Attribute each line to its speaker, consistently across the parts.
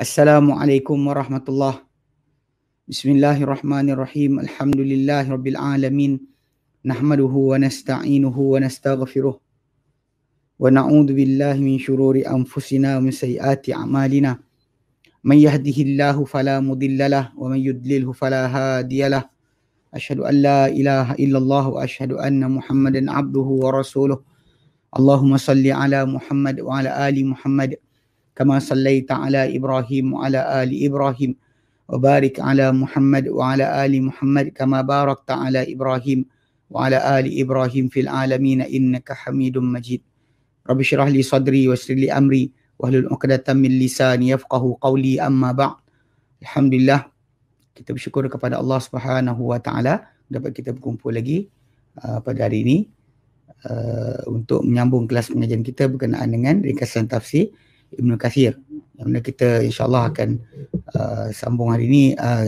Speaker 1: Assalamualaikum warahmatullahi Bismillahirrahmanirrahim. Alhamdulillahi rabbil alamin. Nahmaduhu wa nasta'inuhu wa nastaghfiruh. Wa na'udzu billahi min shururi anfusina wa min sayyiati a'malina. Man yahdihillahu fala mudilla wa man yudlilhu fala hadiya أشهد أن لا إله إلا الله وأشهد أن محمدا عبده ورسوله اللهم صل على محمد وعلى آل محمد كما صليت على ابراهيم وعلى ال ابراهيم وبارك على محمد وعلى ال محمد كما باركت على ابراهيم وعلى ال ابراهيم في العالمين انك حميد مجيد رب اشرح لي صدري ويسر لي امري واحلل عقدة من لساني يفقهوا قولي اما بعد الحمد لله kita bersyukur kepada Allah Subhanahu wa taala dapat kita berkumpul lagi uh, pada hari ini uh, untuk menyambung kelas pengajian kita berkenaan dengan ringkasan tafsir Ibnu Kathir yang mana kita insyaAllah akan uh, sambung hari ini uh,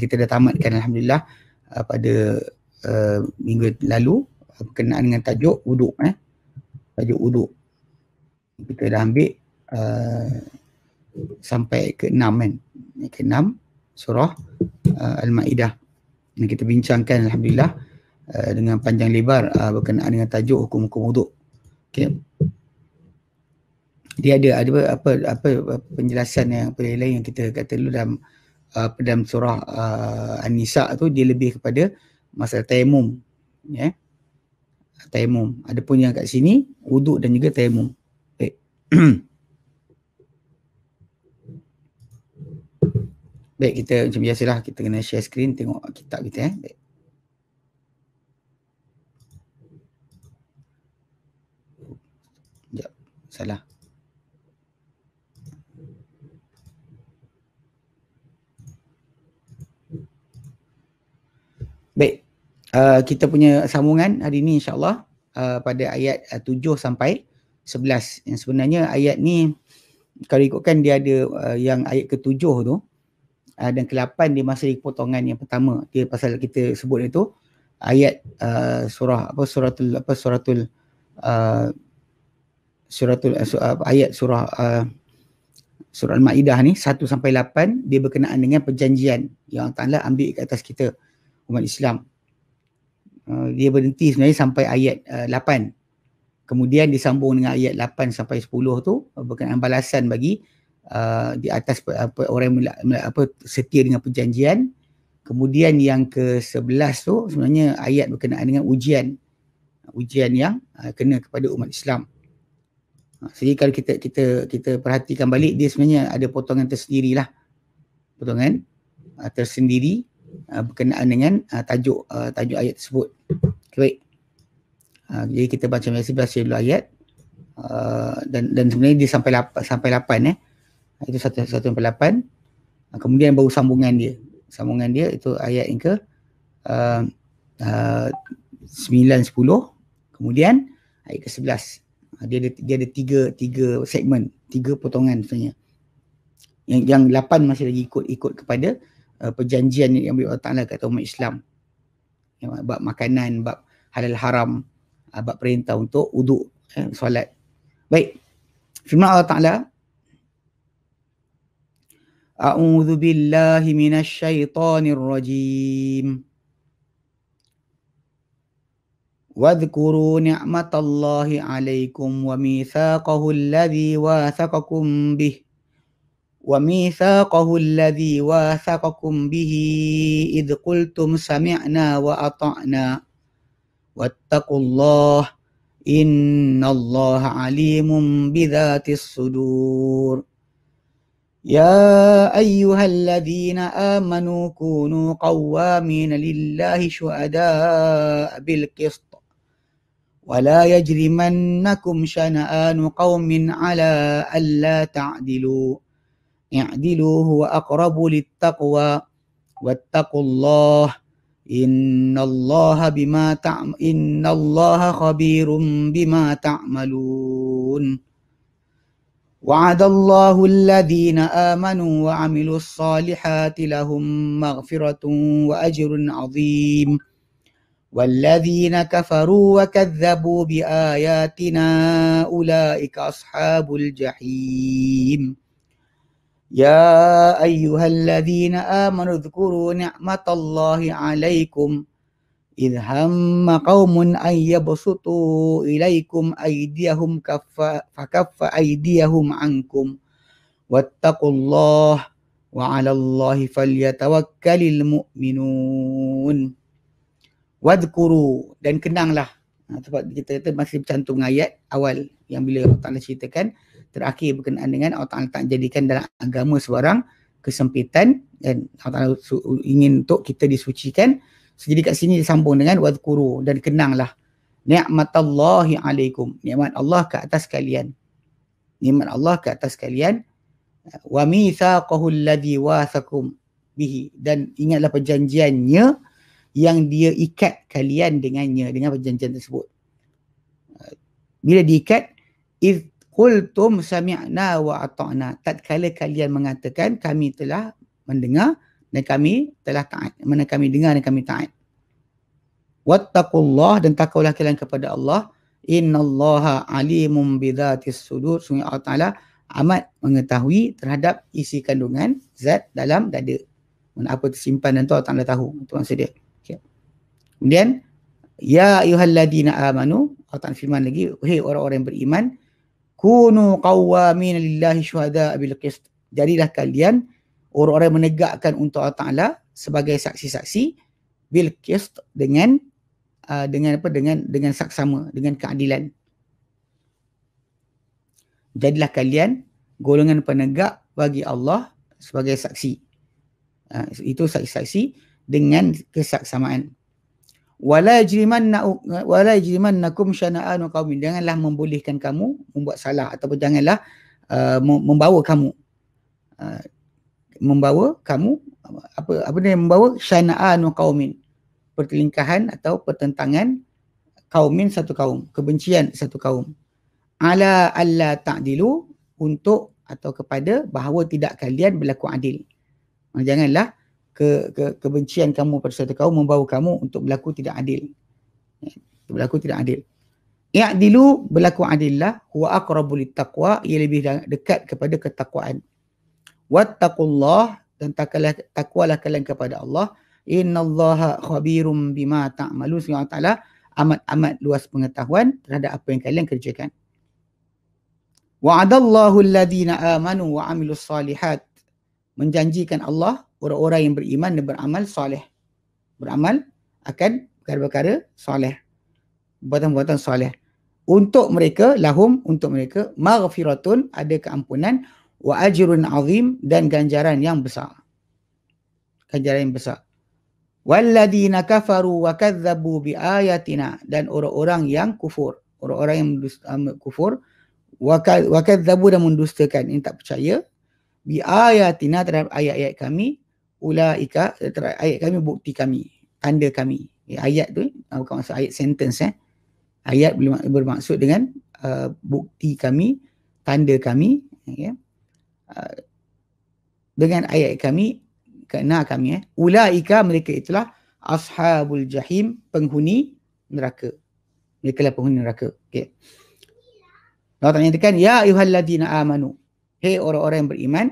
Speaker 1: kita dah tamatkan Alhamdulillah uh, pada uh, minggu lalu uh, berkenaan dengan tajuk Uduk. eh. tajuk Uduk. kita dah ambil uh, sampai ke enam kan ke enam surah uh, Al-Ma'idah yang kita bincangkan Alhamdulillah uh, dengan panjang lebar uh, berkenaan dengan tajuk hukum-hukum Uduk. okay dia ada ada apa apa, apa penjelasan yang lain-lain yang kita kata dulu dalam uh, apa uh, dalam surah uh, An-Nisa tu dia lebih kepada masalah tayamum ya yeah? tayamum ada pun yang kat sini wuduk dan juga tayamum baik baik kita macam biasalah kita kena share screen tengok kitab kita eh baik. salah. Baik. Uh, kita punya sambungan hari ini insyaAllah uh, pada ayat uh, 7 sampai 11. Yang sebenarnya ayat ni kalau ikutkan dia ada uh, yang ayat ke-7 tu uh, dan ke-8 dia masih potongan yang pertama. Dia pasal kita sebut itu ayat uh, surah apa suratul apa suratul uh, suratul uh, uh ayat surah uh, surah Al-Maidah ni 1 sampai 8 dia berkenaan dengan perjanjian yang Allah Ta'ala ambil ke atas kita umat Islam. Uh, dia berhenti sebenarnya sampai ayat uh, 8. Kemudian disambung dengan ayat 8 sampai 10 tu uh, berkenaan balasan bagi uh, di atas apa, uh, orang mula apa, setia dengan perjanjian. Kemudian yang ke-11 tu sebenarnya ayat berkenaan dengan ujian. Ujian yang uh, kena kepada umat Islam. Jadi uh, kalau kita kita kita perhatikan balik dia sebenarnya ada potongan tersendirilah. Potongan uh, tersendiri. Uh, berkenaan dengan uh, tajuk uh, tajuk ayat tersebut. Okey. Uh, jadi kita baca biasa biasa dulu ayat. Uh, dan dan sebenarnya dia sampai lap, sampai 8 eh. Uh, itu satu satu sampai 8. Uh, kemudian baru sambungan dia. Sambungan dia itu ayat yang ke uh, uh, 9 10 kemudian ayat ke 11. Uh, dia ada dia ada tiga tiga segmen, tiga potongan sebenarnya. Yang yang 8 masih lagi ikut ikut kepada uh, perjanjian yang Allah Ta'ala kata umat Islam ya, bab makanan, bab halal haram uh, bab perintah untuk uduk eh, ya, solat baik firman Allah Ta'ala A'udhu billahi minash shaitanir rajim واذكروا نعمه الله عليكم وميثاقه الذي واثقكم به وميثاقه الذي واثقكم به إذ قلتم سمعنا وأطعنا واتقوا الله إن الله عليم بذات الصدور يا أيها الذين آمنوا كونوا قوامين لله شهداء بالقسط ولا يجرمنكم شنآن قوم على ألا تعدلوا اعدلوا هو أقرب للتقوى واتقوا الله إن الله بما تعم إن الله خبير بما تعملون وعد الله الذين آمنوا وعملوا الصالحات لهم مغفرة وأجر عظيم والذين كفروا وكذبوا بآياتنا أولئك أصحاب الجحيم يا أيها الذين آمنوا اذكروا نعمة الله عليكم إذ هم قوم أن يبسطوا إليكم أيديهم كف فكف أيديهم عنكم واتقوا الله وعلى الله فليتوكل المؤمنون واذكروا dan kenanglah sebab kita kata masih bercantum dengan ayat awal yang bila Allah Ta'ala ceritakan terakhir berkenaan dengan Allah Ta'ala tak jadikan dalam agama sebarang kesempitan dan Allah Ta'ala ingin untuk kita disucikan. So, jadi kat sini disambung dengan wadkuru dan kenanglah ni'matallahi alaikum. Ni'mat Allah ke atas kalian. Ni'mat Allah ke atas kalian. Wa mithaqahu alladhi wathakum bihi. Dan ingatlah perjanjiannya yang dia ikat kalian dengannya dengan perjanjian tersebut. Bila diikat, if Kultum sami'na wa ata'na. Tatkala kalian mengatakan kami telah mendengar dan kami telah taat. Mana kami dengar dan kami taat. Wattakullah dan takaulah kalian kepada Allah. Inna Innallaha alimum bidhati sudur. Sungai Allah Ta'ala amat mengetahui terhadap isi kandungan zat dalam dada. Mana apa tersimpan dan tu Allah Ta'ala tahu. Itu maksud dia. Okay. Kemudian, Ya ayuhalladina amanu. Allah Ta'ala firman lagi. Hei orang-orang beriman. Beriman kunu qawwamin lillahi syuhada bil qist jadilah kalian orang-orang menegakkan untuk Allah Taala sebagai saksi-saksi bil qist dengan uh, dengan apa dengan dengan saksama dengan keadilan jadilah kalian golongan penegak bagi Allah sebagai saksi uh, itu saksi-saksi dengan kesaksamaan wala yajrimanna wala yajrimannakum kaum qaumin janganlah membolehkan kamu membuat salah ataupun janganlah uh, membawa kamu uh, membawa kamu apa apa ni membawa syana'anu qaumin pertelingkahan atau pertentangan kaum kaumin satu kaum kebencian satu kaum ala ala ta'dilu untuk atau kepada bahawa tidak kalian berlaku adil janganlah ke, ke kebencian kamu pada suatu kaum membawa kamu untuk berlaku tidak adil. Ya, berlaku tidak adil. Ya Ya'dilu berlaku adillah huwa aqrabu taqwa ia lebih dekat kepada ketakwaan. Wattaqullah dan takalah takwalah kalian kepada Allah. Innallaha khabirum bima ta'malu. Allah Taala amat-amat luas pengetahuan terhadap apa yang kalian kerjakan. Wa'adallahu alladhina amanu wa amilus salihat menjanjikan Allah orang-orang yang beriman dan beramal soleh. Beramal akan perkara-perkara soleh. Buatan-buatan soleh. Untuk mereka, lahum untuk mereka, maghfiratun ada keampunan wa ajrun azim dan ganjaran yang besar. Ganjaran yang besar. Walladina kafaru wa kadzabu bi ayatina dan orang-orang yang kufur. Orang-orang yang kufur wa kadzabu dan mendustakan, ini tak percaya bi ayatina terhadap ayat-ayat kami ulaika eh, terhadap ayat kami bukti kami tanda kami ya, ayat tu eh, bukan maksud ayat sentence eh ayat bermaksud dengan uh, bukti kami tanda kami ya okay. uh, dengan ayat kami kena kami eh ulaika mereka itulah ashabul jahim penghuni neraka mereka lah penghuni neraka okey Allah tanya tekan ya ayuhalladzina amanu Hei orang-orang yang beriman.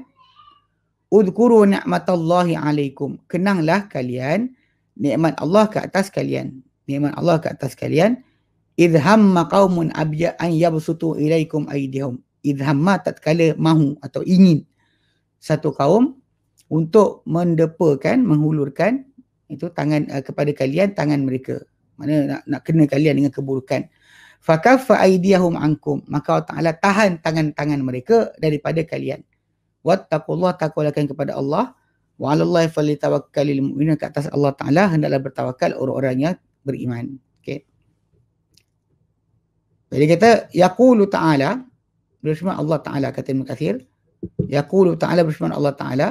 Speaker 1: Udhkuru ni'matallahi alaikum. Kenanglah kalian nikmat Allah ke atas kalian. Nikmat Allah ke atas kalian. Idhamma qawmun abya'an yabsutu ilaikum aidihum. Idhamma tatkala mahu atau ingin satu kaum untuk mendepakan, menghulurkan itu tangan uh, kepada kalian tangan mereka. Mana nak, nak kena kalian dengan keburukan fakaffa aydiyahum ankum maka Allah Taala tahan tangan-tangan mereka daripada kalian wattaqullaha takulakan kepada Allah wa 'alallahi falyatawakkalul mu'minun ke atas Allah Taala hendaklah bertawakal orang-orang yang beriman Okay. jadi kata yaqulu ta'ala berfirman Allah Taala kata Ibnu Katsir yaqulu ta'ala berfirman Allah Taala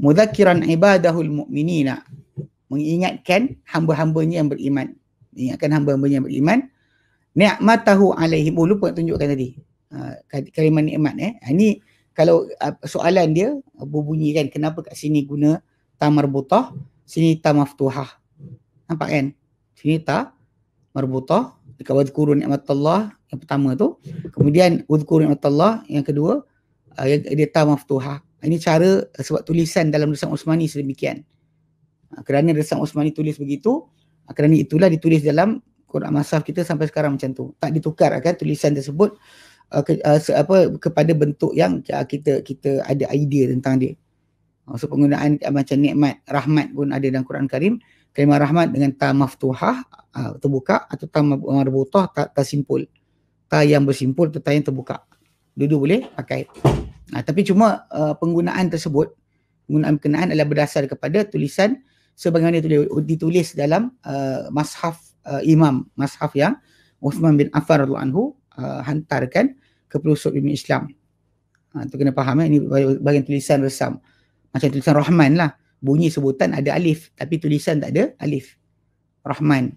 Speaker 1: mudzakiran ibadahul mu'minina mengingatkan hamba-hambanya yang beriman mengingatkan hamba-hambanya yang beriman ni'matahu alaihim. Oh, lupa nak tunjukkan tadi. Ha, kalimah ni'mat eh. Ini ha, kalau uh, soalan dia uh, berbunyi kan kenapa kat sini guna ta marbutah, sini ta maftuhah. Nampak kan? Sini ta marbutah, dekat wadhkuru ni'matullah yang pertama tu. Kemudian wadhkuru ni'matullah yang kedua, uh, yang dia ta maftuhah. Ini cara uh, sebab tulisan dalam Rasul Osmani sedemikian. Ha, kerana Rasul Osmani tulis begitu, ha, kerana itulah ditulis dalam Quran Masaf kita sampai sekarang macam tu. Tak ditukar kan tulisan tersebut uh, ke, uh, se- apa kepada bentuk yang uh, kita kita ada idea tentang dia. Uh, so penggunaan uh, macam nikmat, rahmat pun ada dalam Quran Karim. Kalimah rahmat dengan ta maftuhah uh, terbuka atau ta marbutah ta, ta simpul. Ta yang bersimpul atau ta yang terbuka. Dua-dua boleh pakai. Nah, tapi cuma uh, penggunaan tersebut penggunaan kenaan adalah berdasar kepada tulisan sebagaimana ditulis dalam uh, mashaf uh, imam mashaf yang Uthman bin Affan radhiallahu anhu uh, hantarkan ke pelosok dunia Islam. Ha, tu kena faham ya? ini bahagian tulisan resam. Macam tulisan Rahman lah. Bunyi sebutan ada alif tapi tulisan tak ada alif. Rahman.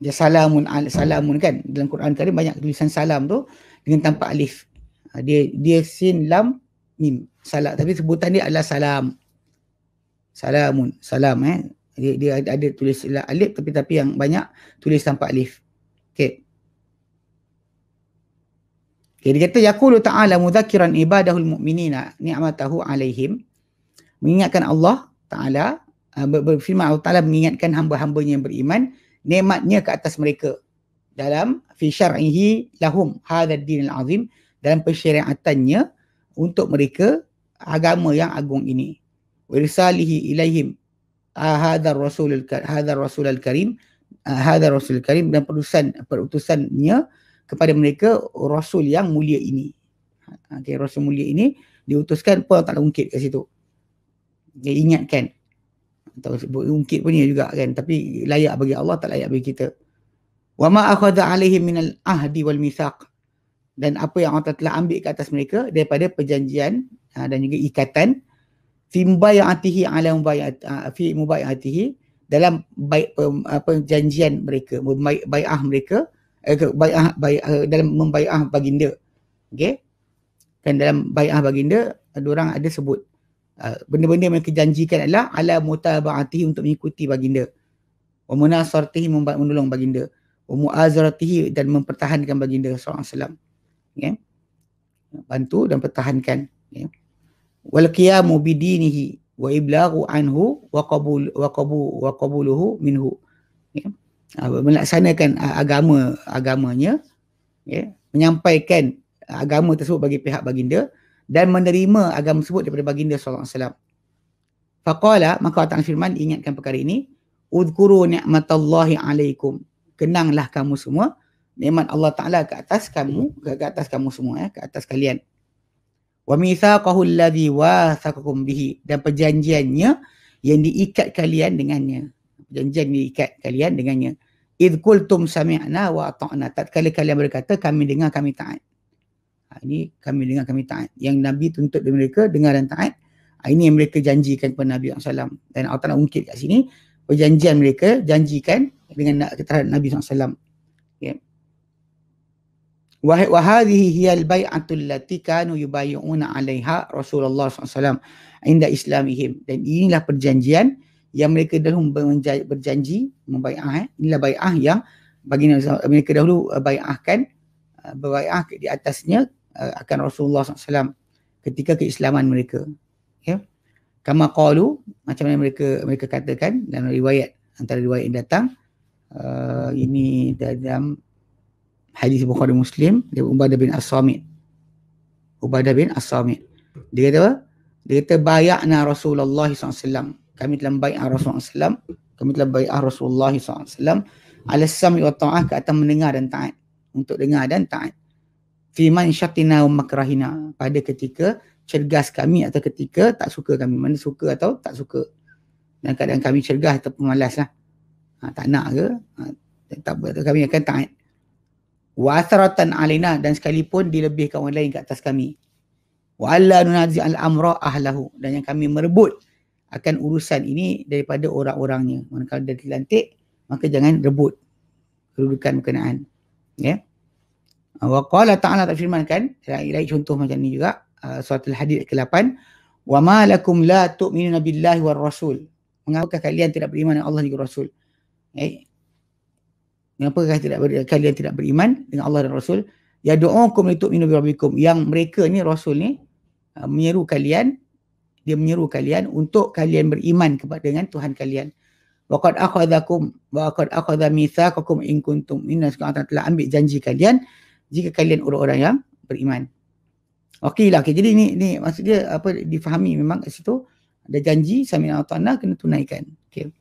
Speaker 1: Ya salamun al salamun kan dalam Quran tadi banyak tulisan salam tu dengan tanpa alif. Ha, dia dia sin lam mim salam tapi sebutan dia adalah salam. Salamun, salam eh dia, dia ada, ada tulis alif tapi tapi yang banyak tulis tanpa alif Okay, okay, dia kata yaqulu ta'ala mudzakiran ibadahul mu'minina ni'matahu alaihim mengingatkan Allah taala eh, berfirman Allah taala mengingatkan hamba-hambanya yang beriman nikmatnya ke atas mereka dalam fi syar'ihi lahum hadzal dinil azim dalam persyariatannya untuk mereka agama yang agung ini wa ilaihim هذا ah, Rasul al-Karim, الكريم ah, Rasul al-Karim dan perutusan perutusannya kepada mereka rasul yang mulia ini. Ah, okay, rasul mulia ini diutuskan pun tak ungkit kat situ. Dia ingatkan atau sebut ungkit pun dia juga kan tapi layak bagi Allah tak layak bagi kita. Wa ma akhadha alaihim min al-ahdi wal mithaq dan apa yang Allah telah ambil ke atas mereka daripada perjanjian dan juga ikatan fi mubayatihi ala mubayat ah, fi mubayatihi dalam baik um, apa janjian mereka baiah mereka eh, baiah eh, dalam membaiah baginda okey kan dalam baiah baginda ada orang ada sebut ah, benda-benda mereka janjikan adalah ala mutabaatihi untuk mengikuti baginda wa munasartihi membantu menolong baginda wa muazaratihi dan mempertahankan baginda sallallahu alaihi wasallam okey bantu dan pertahankan okay wal qiyamu bidinihi wa iblaghu anhu wa qabul wa qabul wa qabuluhu minhu ya ah, melaksanakan ah, agama agamanya ya menyampaikan agama tersebut bagi pihak baginda dan menerima agama tersebut daripada baginda sallallahu alaihi wasallam faqala maka Allah firman ingatkan perkara ini udhkuru ni'matallahi alaikum kenanglah kamu semua nikmat Allah taala ke atas kamu ke atas kamu semua ya ke atas kalian wa mithaqahu allazi wathaqakum bihi dan perjanjiannya yang diikat kalian dengannya perjanjian diikat kalian dengannya id qultum sami'na wa ata'na tatkala kalian berkata kami dengar kami taat ha, ini kami dengar kami taat yang nabi tuntut dari mereka dengar dan taat ha, ini yang mereka janjikan kepada Nabi SAW. Dan Allah nak ungkit kat sini, perjanjian mereka janjikan dengan nak terhadap Nabi SAW. وهذه هي البيعة التي كانوا يبايعون عليها رسول الله صلى الله عليه وسلم dan inilah perjanjian yang mereka dahulu berjanji membaiah eh. inilah baiah yang bagi mereka dahulu uh, baiahkan uh, berbaiah di atasnya uh, akan Rasulullah SAW ketika keislaman mereka ya yeah. kama qalu macam mana mereka mereka katakan dalam riwayat antara riwayat yang datang uh, ini dalam hadis Bukhari Muslim dia Ubadah bin As-Samit. Ubadah bin As-Samit. Dia kata apa? Dia kata bai'na Rasulullah SAW. Kami telah bai'ah Rasulullah SAW. Kami telah bai'ah Rasulullah SAW. Alasam wa ta'ah kata mendengar dan ta'at. Untuk dengar dan ta'at. Fiman syatina wa makrahina. Pada ketika cergas kami atau ketika tak suka kami. Mana suka atau tak suka. Dan kadang kami cergas atau pemalas lah. Ha, tak nak ke? Ha, tak apa. Kami akan ta'at wa'atharatan alina dan sekalipun dilebihkan orang lain ke atas kami. Wa'alla nunazi al-amra ahlahu dan yang kami merebut akan urusan ini daripada orang-orangnya. Maka kalau dia dilantik, maka jangan rebut kerudukan berkenaan. Ya. Yeah? Wa qala ta'ala tak kan, lain contoh macam ni juga, uh, surat al-hadid ke-8. Wa ma lakum la tu'minuna billahi war rasul. Mengapa kalian tidak beriman dengan Allah dan Rasul? Eh, Mengapa kalian tidak, ber, kalian tidak beriman dengan Allah dan Rasul? Ya du'ukum li tu'minu bi rabbikum. Yang mereka ni Rasul ni uh, menyeru kalian dia menyeru kalian untuk kalian beriman kepada dengan Tuhan kalian. Waqad akhadhakum wa qad akhadha mitsaqakum in kuntum inna sallallahu telah ambil janji kalian jika kalian orang-orang yang beriman. Okeylah, okay. jadi ni ni maksud dia apa difahami memang kat situ ada janji sami Allah kena tunaikan. Okey.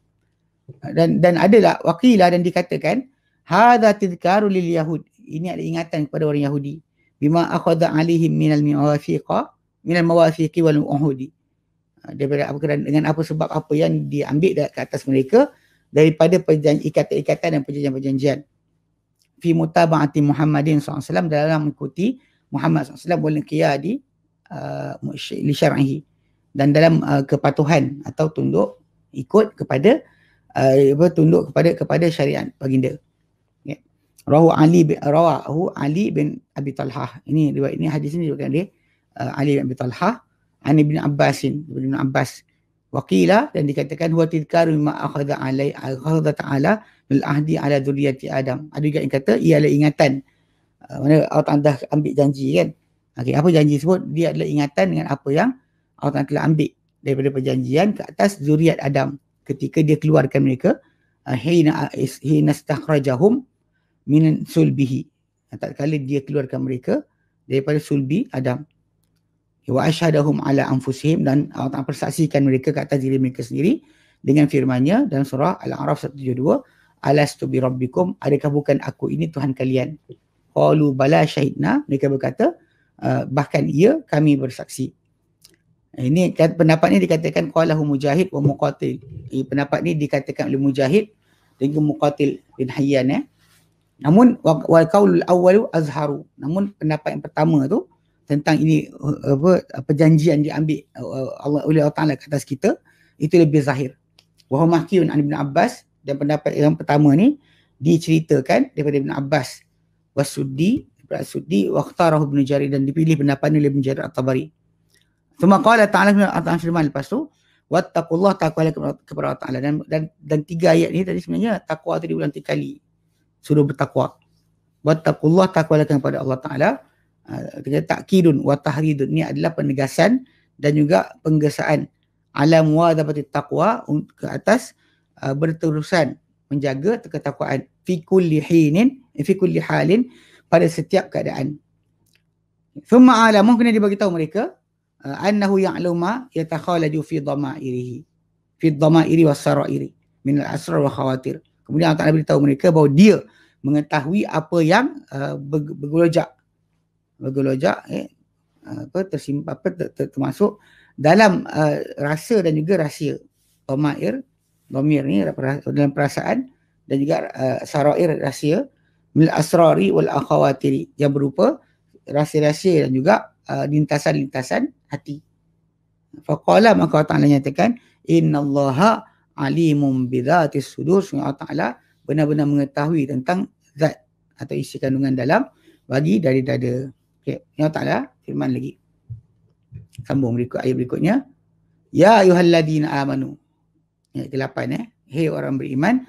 Speaker 1: Dan dan adalah wakilah dan dikatakan hadza tidzkaru lil yahud ini ada ingatan kepada orang yahudi bima akhadha alihim minal miwafiqa minal mawafiqi wal uhudi ah, daripada dengan apa sebab apa yang diambil ke atas mereka daripada perjanjian ikatan-ikatan dan perjanjian-perjanjian fi mutaba'ati Muhammadin SAW dalam mengikuti Muhammad SAW alaihi qiyadi uh, li syar'ihi dan dalam uh, kepatuhan atau tunduk ikut kepada uh, apa tunduk kepada kepada syariat baginda. Rahu Ali bin Rawahu Ali bin Abi Talha. Ini dua ini hadis ini juga ni. Uh, Ali bin Abi Talha. Ani bin Abbasin. Ani bin Abbas waqila dan dikatakan huwa tilkar mimma akhadha alai akhadha ta'ala bil ahdi ala dhurriyyati Adam. Ada juga yang kata ialah ingatan. Uh, mana Allah Taala dah ambil janji kan. Okey, apa janji sebut? Dia adalah ingatan dengan apa yang Allah Taala telah ambil daripada perjanjian ke atas zuriat Adam ketika dia keluarkan mereka uh, hina hina stakhrajahum min sulbihi. Tak kala dia keluarkan mereka daripada sulbi Adam. Wa ashadahum ala anfusihim dan Allah Ta'ala persaksikan mereka ke atas diri mereka sendiri dengan firmannya dalam surah Al-A'raf 172 Alastu bi rabbikum adakah bukan aku ini Tuhan kalian? Qalu bala syahidna mereka berkata eh, bahkan ia kami bersaksi. Eh, ini pendapat ini dikatakan qalahu mujahid wa muqatil. Eh, pendapat ini dikatakan oleh mujahid dan juga muqatil bin Hayyan eh. Namun wal qaulul awwalu azharu. Namun pendapat yang pertama tu tentang ini apa perjanjian diambil uh, Allah oleh Allah Taala ke atas kita itu lebih zahir. Wa huwa mahkiun an Ibn Abbas dan pendapat yang pertama ni diceritakan daripada Ibn Abbas wasuddi Rasuddi waqtarahu bin Jarir dan dipilih pendapat ini oleh Ibn Jarir At-Tabari. Suma qala ta'ala Ibn Al-Tanfirman al lepas tu wattaqullah taqwa kepada Allah Ta'ala dan, dan, dan tiga ayat ni tadi sebenarnya takwa tu diulang tiga kali suruh bertakwa. Wattaqullah takwalah kepada Allah Ta'ala. Ah, kita uh, takkidun wa tahridun. Ini adalah penegasan dan juga penggesaan. Alam wa dapati takwa ke atas uh, berterusan menjaga ketakwaan. Fi kulli hinin, fi kulli halin pada setiap keadaan. Thumma alamu bagi dibagitahu mereka. Uh, annahu ya'luma yatakhalaju fi dhamairihi. Fi dhamairi wa min al asrar wa khawatir. Kemudian Allah Ta'ala beritahu mereka bahawa dia mengetahui apa yang uh, bergelojak. Bergelojak eh, uh, apa, tersimpan, apa, ter, ter, termasuk dalam uh, rasa dan juga rahsia. Pemair, pemir ni dalam perasaan dan juga uh, sarair rahsia. Mil asrari wal akhawatiri yang berupa rahsia-rahsia dan juga uh, lintasan-lintasan uh, hati. Faqala maka Allah Ta'ala nyatakan Inna Allah alimun bidhati sudur sungguh Allah Ta'ala benar-benar mengetahui tentang zat atau isi kandungan dalam bagi dari dada. Okay. Ya Allah Ta'ala firman lagi. Sambung berikut ayat berikutnya. Ya ayuhalladina amanu. Ayat ke-8 eh. Hei orang beriman.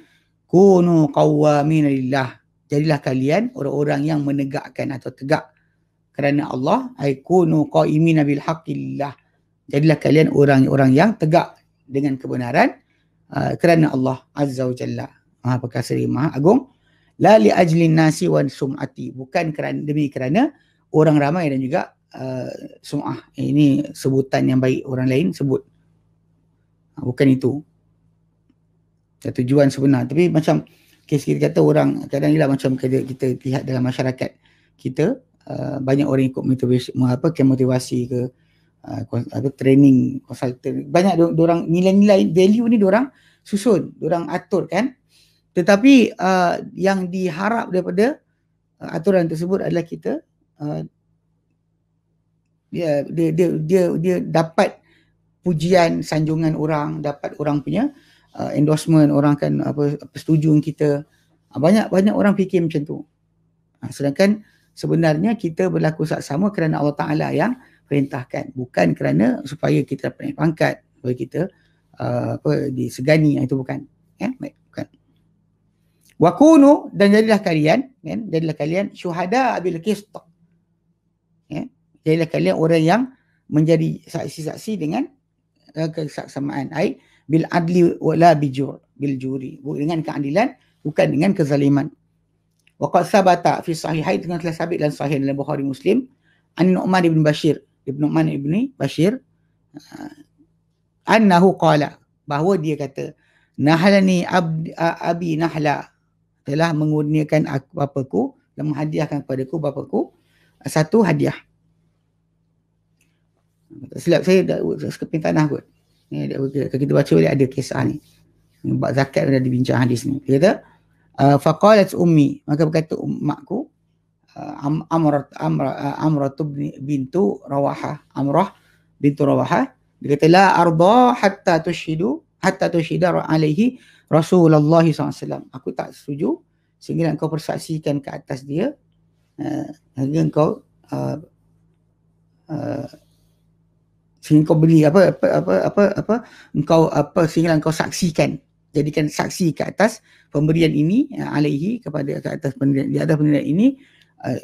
Speaker 1: Kunu qawwamin lillah. Jadilah kalian orang-orang yang menegakkan atau tegak kerana Allah. Aikunu qawimin bilhaqillah. Jadilah kalian orang-orang yang tegak dengan kebenaran Ah, kerana Allah Azza wa Jalla Maha Perkasa dan Maha Agung la li ajli nasi wan sumati bukan kerana demi kerana orang ramai dan juga uh, sumah eh, ini sebutan yang baik orang lain sebut ah, bukan itu ya, tujuan sebenar tapi macam kes kita kata orang kadang ialah macam kita, kita lihat dalam masyarakat kita uh, banyak orang ikut motivasi, apa, ke motivasi ke uh, apa training consultant banyak dia orang nilai-nilai value ni dia orang susun dia orang atur kan tetapi uh, yang diharap daripada uh, aturan tersebut adalah kita uh, dia, dia dia dia dia dapat pujian sanjungan orang dapat orang punya uh, endorsement orang kan apa persetujuan kita banyak banyak orang fikir macam tu sedangkan sebenarnya kita berlaku sama kerana Allah Taala yang perintahkan bukan kerana supaya kita dapat pangkat supaya kita uh, apa disegani ah, itu bukan ya baik bukan wakunu dan jadilah kalian kan jadilah kalian syuhada bil qist ya jadilah kalian orang yang menjadi saksi-saksi dengan uh, eh, kesaksamaan ai bil adli wala bijur bil juri dengan keadilan bukan dengan kezaliman Waqad sabata fi sahihain dengan telah sabit dalam sahih dalam Bukhari Muslim An Nu'man ibn Bashir Ibnu Man Ibni Bashir uh, annahu qala bahawa dia kata nahalani abdi, abi nahla telah mengurniakan aku bapaku dan menghadiahkan kepadaku bapaku satu hadiah silap saya dah sekeping tanah kot ni dia kita, kita baca boleh ada kisah ni bab zakat dah dibincang hadis ni dia kata uh, faqalat ummi maka berkata um, makku Amrah amr, Amrah tu bintu Rawaha Amrah bintu Rawaha dia kata la arda hatta tushidu hatta tushida alaihi Rasulullah SAW aku tak setuju sehingga kau persaksikan ke atas dia uh, sehingga engkau uh, uh, sehingga kau beri apa apa apa apa, apa engkau apa sehingga engkau saksikan jadikan saksi ke atas pemberian ini uh, alaihi kepada ke atas pemberian di atas pemberian ini uh,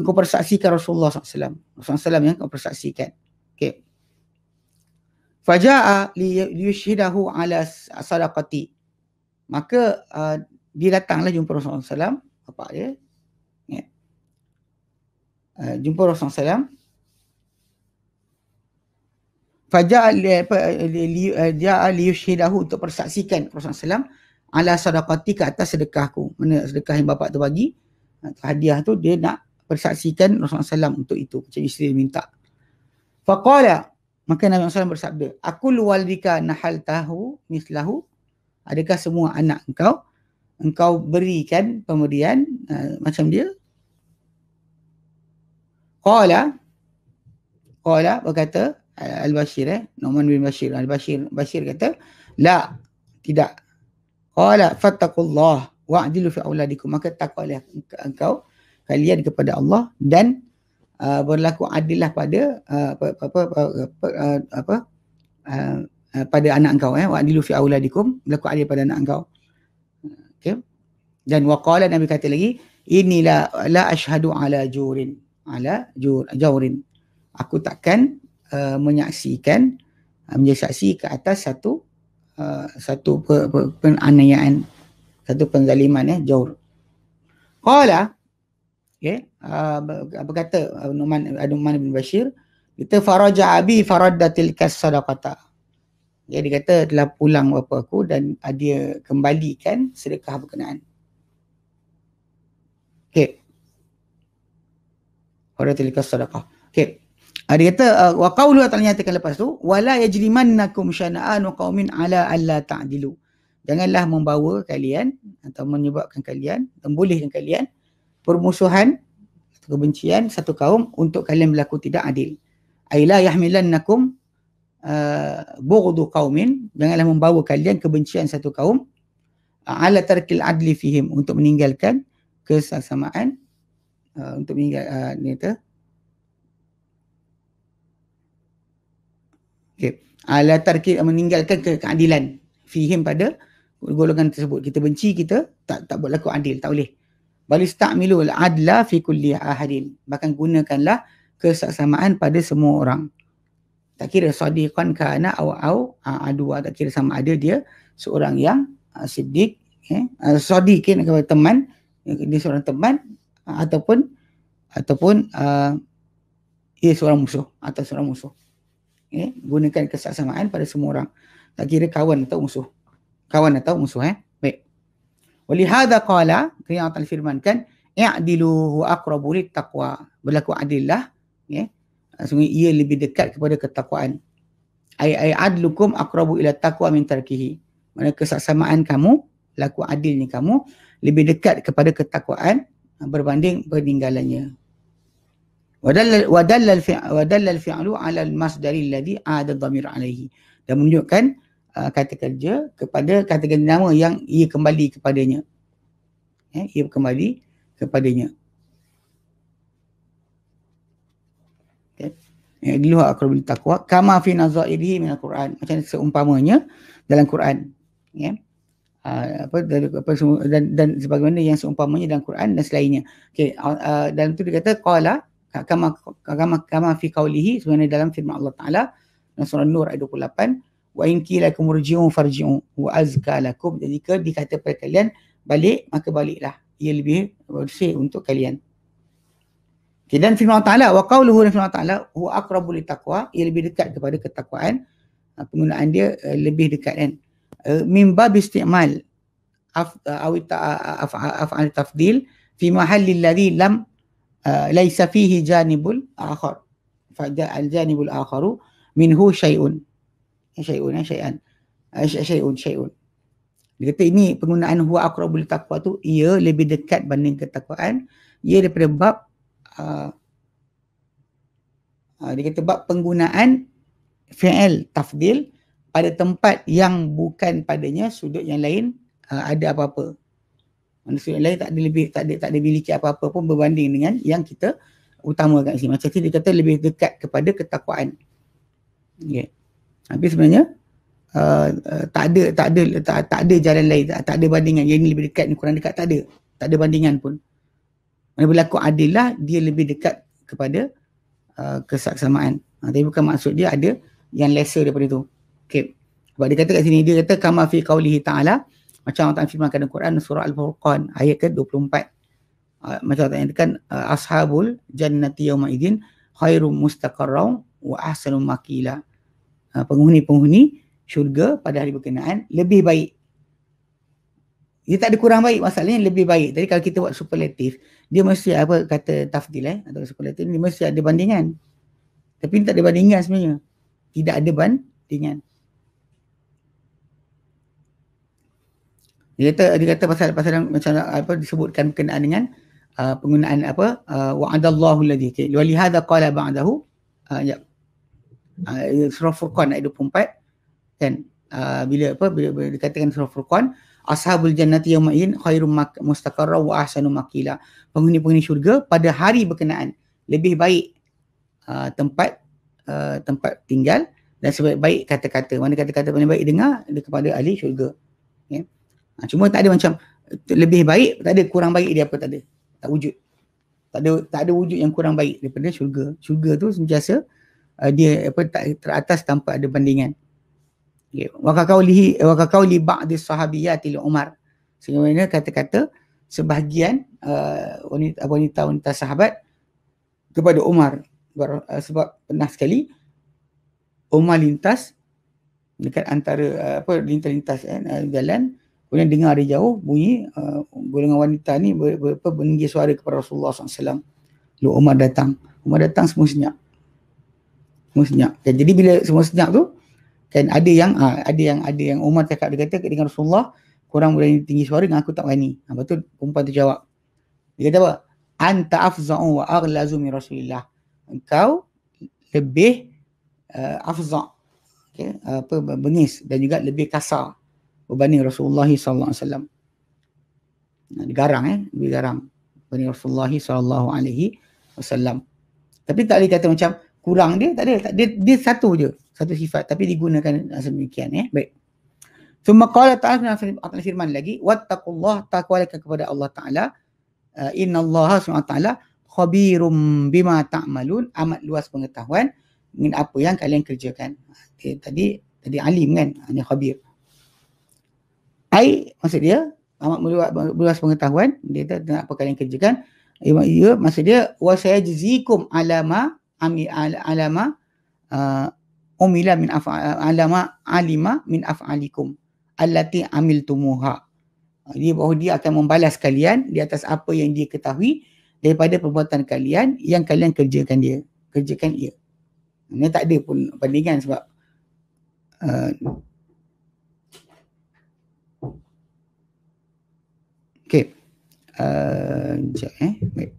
Speaker 1: kau persaksikan Rasulullah SAW. Rasulullah SAW yang kau persaksikan. Okay. Faja'a liyushidahu ala sadaqati. Maka uh, dia datanglah jumpa Rasulullah SAW. Bapak dia. Yeah. Uh, jumpa Rasulullah SAW. Faja'a liyushidahu untuk persaksikan Rasulullah SAW ala sadaqati ke atas sedekahku. Mana sedekah yang bapak tu bagi hadiah tu dia nak persaksikan Rasulullah SAW untuk itu. Macam isteri dia minta. Faqala. Maka Nabi Muhammad SAW bersabda. Aku luwaldika nahal tahu mislahu. Adakah semua anak engkau? Engkau berikan pemberian uh, macam dia? Qala. Qala berkata. Al-Bashir eh. Norman bin Bashir. Al-Bashir Bashir kata. La. Tidak. Qala fattakullah. Allah wa'dilu fi auladikum maka takwalah engkau kalian kepada Allah dan uh, berlaku adillah pada uh, apa apa apa, uh, apa uh, uh, pada anak engkau eh wa'dilu fi auladikum berlaku adil pada anak engkau okay dan waqala nabi kata lagi inilah la ashhadu ala jurin ala jur jawrin aku takkan uh, menyaksikan uh, ke atas satu uh, satu penganiayaan satu penzaliman eh jaur qala okey uh, apa kata ah, Numan ah, Numan bin Bashir kita faraja abi faradda tilka sadaqata dia kata telah pulang bapa aku dan dia kembalikan sedekah berkenaan okey faradda tilka sadaqah okey Ha, dia kata wa qawlu ta'ala nyatakan lepas tu wala yajrimannakum syana'anu qaumin ala alla ta'dilu ta janganlah membawa kalian atau menyebabkan kalian atau kalian permusuhan atau kebencian satu kaum untuk kalian berlaku tidak adil. Aila nakum uh, bughdu kaumin, janganlah membawa kalian kebencian satu kaum ala tarkil adli fihim untuk meninggalkan kesaksamaan uh, untuk meninggal uh, ni tu okay. ala tarkil meninggalkan keadilan fihim pada golongan tersebut kita benci kita tak tak berlaku adil tak boleh bal istamilul adla fi kulli ahadin bahkan gunakanlah kesaksamaan pada semua orang tak kira sadiqan kana aw aw adwa tak kira sama ada dia seorang yang uh, siddiq eh uh, sadiq eh, ya, kepada teman ya, dia seorang teman uh, ataupun ataupun uh, dia seorang musuh atau seorang musuh eh gunakan kesaksamaan pada semua orang tak kira kawan atau musuh kawan atau musuh eh baik wali hadza qala kerana Allah firmankan i'dilu wa aqrabu lit taqwa berlaku adillah ya okay. Eh, sungguh ia lebih dekat kepada ketakwaan ai ai adlukum aqrabu ila taqwa min tarkihi mana kesaksamaan kamu laku adilnya kamu lebih dekat kepada ketakwaan eh, berbanding peninggalannya wadalla wadalla al-fi'lu ala al-masdari alladhi 'ada dhamir alayhi dan menunjukkan uh, kata kerja kepada kata kerja nama yang ia kembali kepadanya. Eh, ia kembali kepadanya. Okay. Eh, di luar akrab bil taqwa kama fi nazairihi min al-Quran macam seumpamanya dalam Quran ya yeah. uh, apa, dari, apa dan dan sebagaimana yang seumpamanya dalam Quran dan selainnya okey uh, ah, uh, ah, dalam tu dia kata qala kama kama kama fi qawlihi sebenarnya dalam firman Allah Taala dalam surah Nur ayat 28 وإن كي لكم رجعون فرجعون وأزكى لكم ذلك دي كاتا بركاليان بالي ما كبالي لا يلبي ورسي أنتو كاليان كدان في الله تعالى وقوله في الله تعالى هو أقرب للتقوى يلبي دكات kepada ketakwaan ah, penggunaan dia eh, lebih dekat kan من باب استعمال أو أفعال التفضيل في محل الذي لم ليس فيه جانب آخر فالجانب الآخر منه شيء syai'un eh syai'an eh, syai'un syai'un dia kata ini penggunaan huwa akrabu li taqwa tu ia lebih dekat banding ketakwaan ia daripada bab uh, dia kata bab penggunaan fi'il tafdil pada tempat yang bukan padanya sudut yang lain ah, ada apa-apa. Mana sudut lain tak ada lebih tak ada tak ada miliki apa-apa pun berbanding dengan yang kita utama utamakan sini. Macam tu dia kata lebih dekat kepada ketakwaan. Okay. Ya. Tapi sebenarnya uh, uh, tak ada tak ada tak, tak ada jalan lain tak, tak ada bandingan yang ini lebih dekat ni kurang dekat tak ada. Tak ada bandingan pun. Mana berlaku adillah dia lebih dekat kepada uh, kesaksamaan. Ha, tapi bukan maksud dia ada yang lesser daripada itu. Okey. Sebab dia kata kat sini dia kata kama fi qaulihi ta'ala macam Allah Ta'ala firmankan Al-Quran surah Al-Furqan ayat ke-24. Uh, macam Allah Ta'ala kan uh, ashabul jannati yawma idin khairum mustaqarraw wa ahsanu maqila. Ah, penghuni-penghuni syurga pada hari berkenaan lebih baik. Dia tak ada kurang baik, masalahnya lebih baik. Jadi kalau kita buat superlatif, dia mesti apa kata tafdil eh atau superlatif dia mesti ada bandingan. Tapi tak ada bandingan sebenarnya. Tidak ada bandingan. Dia kata dia kata pasal pasal macam apa disebutkan berkenaan dengan uh, penggunaan apa uh, wa'adallahu ladhi. Okay. Wa li hadza qala ba'dahu uh, ya uh, surah Furqan ayat 24 kan uh, bila apa bila, bila dikatakan surah Furqan ashabul jannati yawma'in khairum mustaqarra wa ahsanu maqila penghuni-penghuni syurga pada hari berkenaan lebih baik uh, tempat uh, tempat tinggal dan sebaik-baik kata-kata mana kata-kata paling baik dengar kepada ahli syurga okay. Ya. cuma tak ada macam lebih baik tak ada kurang baik dia apa tak ada tak wujud tak ada tak ada wujud yang kurang baik daripada syurga syurga tu sentiasa uh, uh, dia apa tak teratas tanpa ada bandingan. Okay. Wakakaulihi wakakauli ba'd as-sahabiyyati li Umar. sebenarnya kata-kata sebahagian uh, wanita, wanita wanita sahabat kepada Umar ber, uh, sebab pernah sekali Umar lintas dekat antara uh, apa lintas-lintas eh, jalan kemudian dengar dari jauh bunyi uh, golongan wanita ni ber, ber, ber, ber, suara kepada Rasulullah SAW lalu Umar datang Umar datang semua senyap semua senyap. Kan? Jadi bila semua senyap tu kan ada yang ha, ada yang ada yang Umar cakap dia kata dengan Rasulullah kurang berani tinggi suara dengan aku tak berani. Ha, lepas tu perempuan tu jawab. Dia kata apa? Anta afza'u wa aghlazu min Rasulillah. Engkau lebih uh, afza okay? apa bengis dan juga lebih kasar berbanding Rasulullah sallallahu alaihi wasallam. Garang eh, lebih garang berbanding Rasulullah sallallahu alaihi wasallam. Tapi tak boleh kata macam kurang dia tak ada tak, dia, dia satu je satu sifat tapi digunakan sedemikian ya baik summa qala ta'ala firman lagi wattaqullah taqwalaka kepada Allah taala innallaha subhanahu taala khabirum bima ta'malun amat luas pengetahuan dengan apa yang kalian kerjakan okay, tadi tadi alim kan ni khabir ai maksud dia amat luas, luas pengetahuan dia tahu apa kalian kerjakan ya maksud dia wa sayajzikum ala ma alama uh, umila min af alama alima min af'alikum amil tumuha uh, Dia bahawa dia akan membalas kalian di atas apa yang dia ketahui daripada perbuatan kalian yang kalian kerjakan dia. Kerjakan ia. Ini tak ada pun bandingan sebab uh, Okay. Uh, sekejap eh. Baik.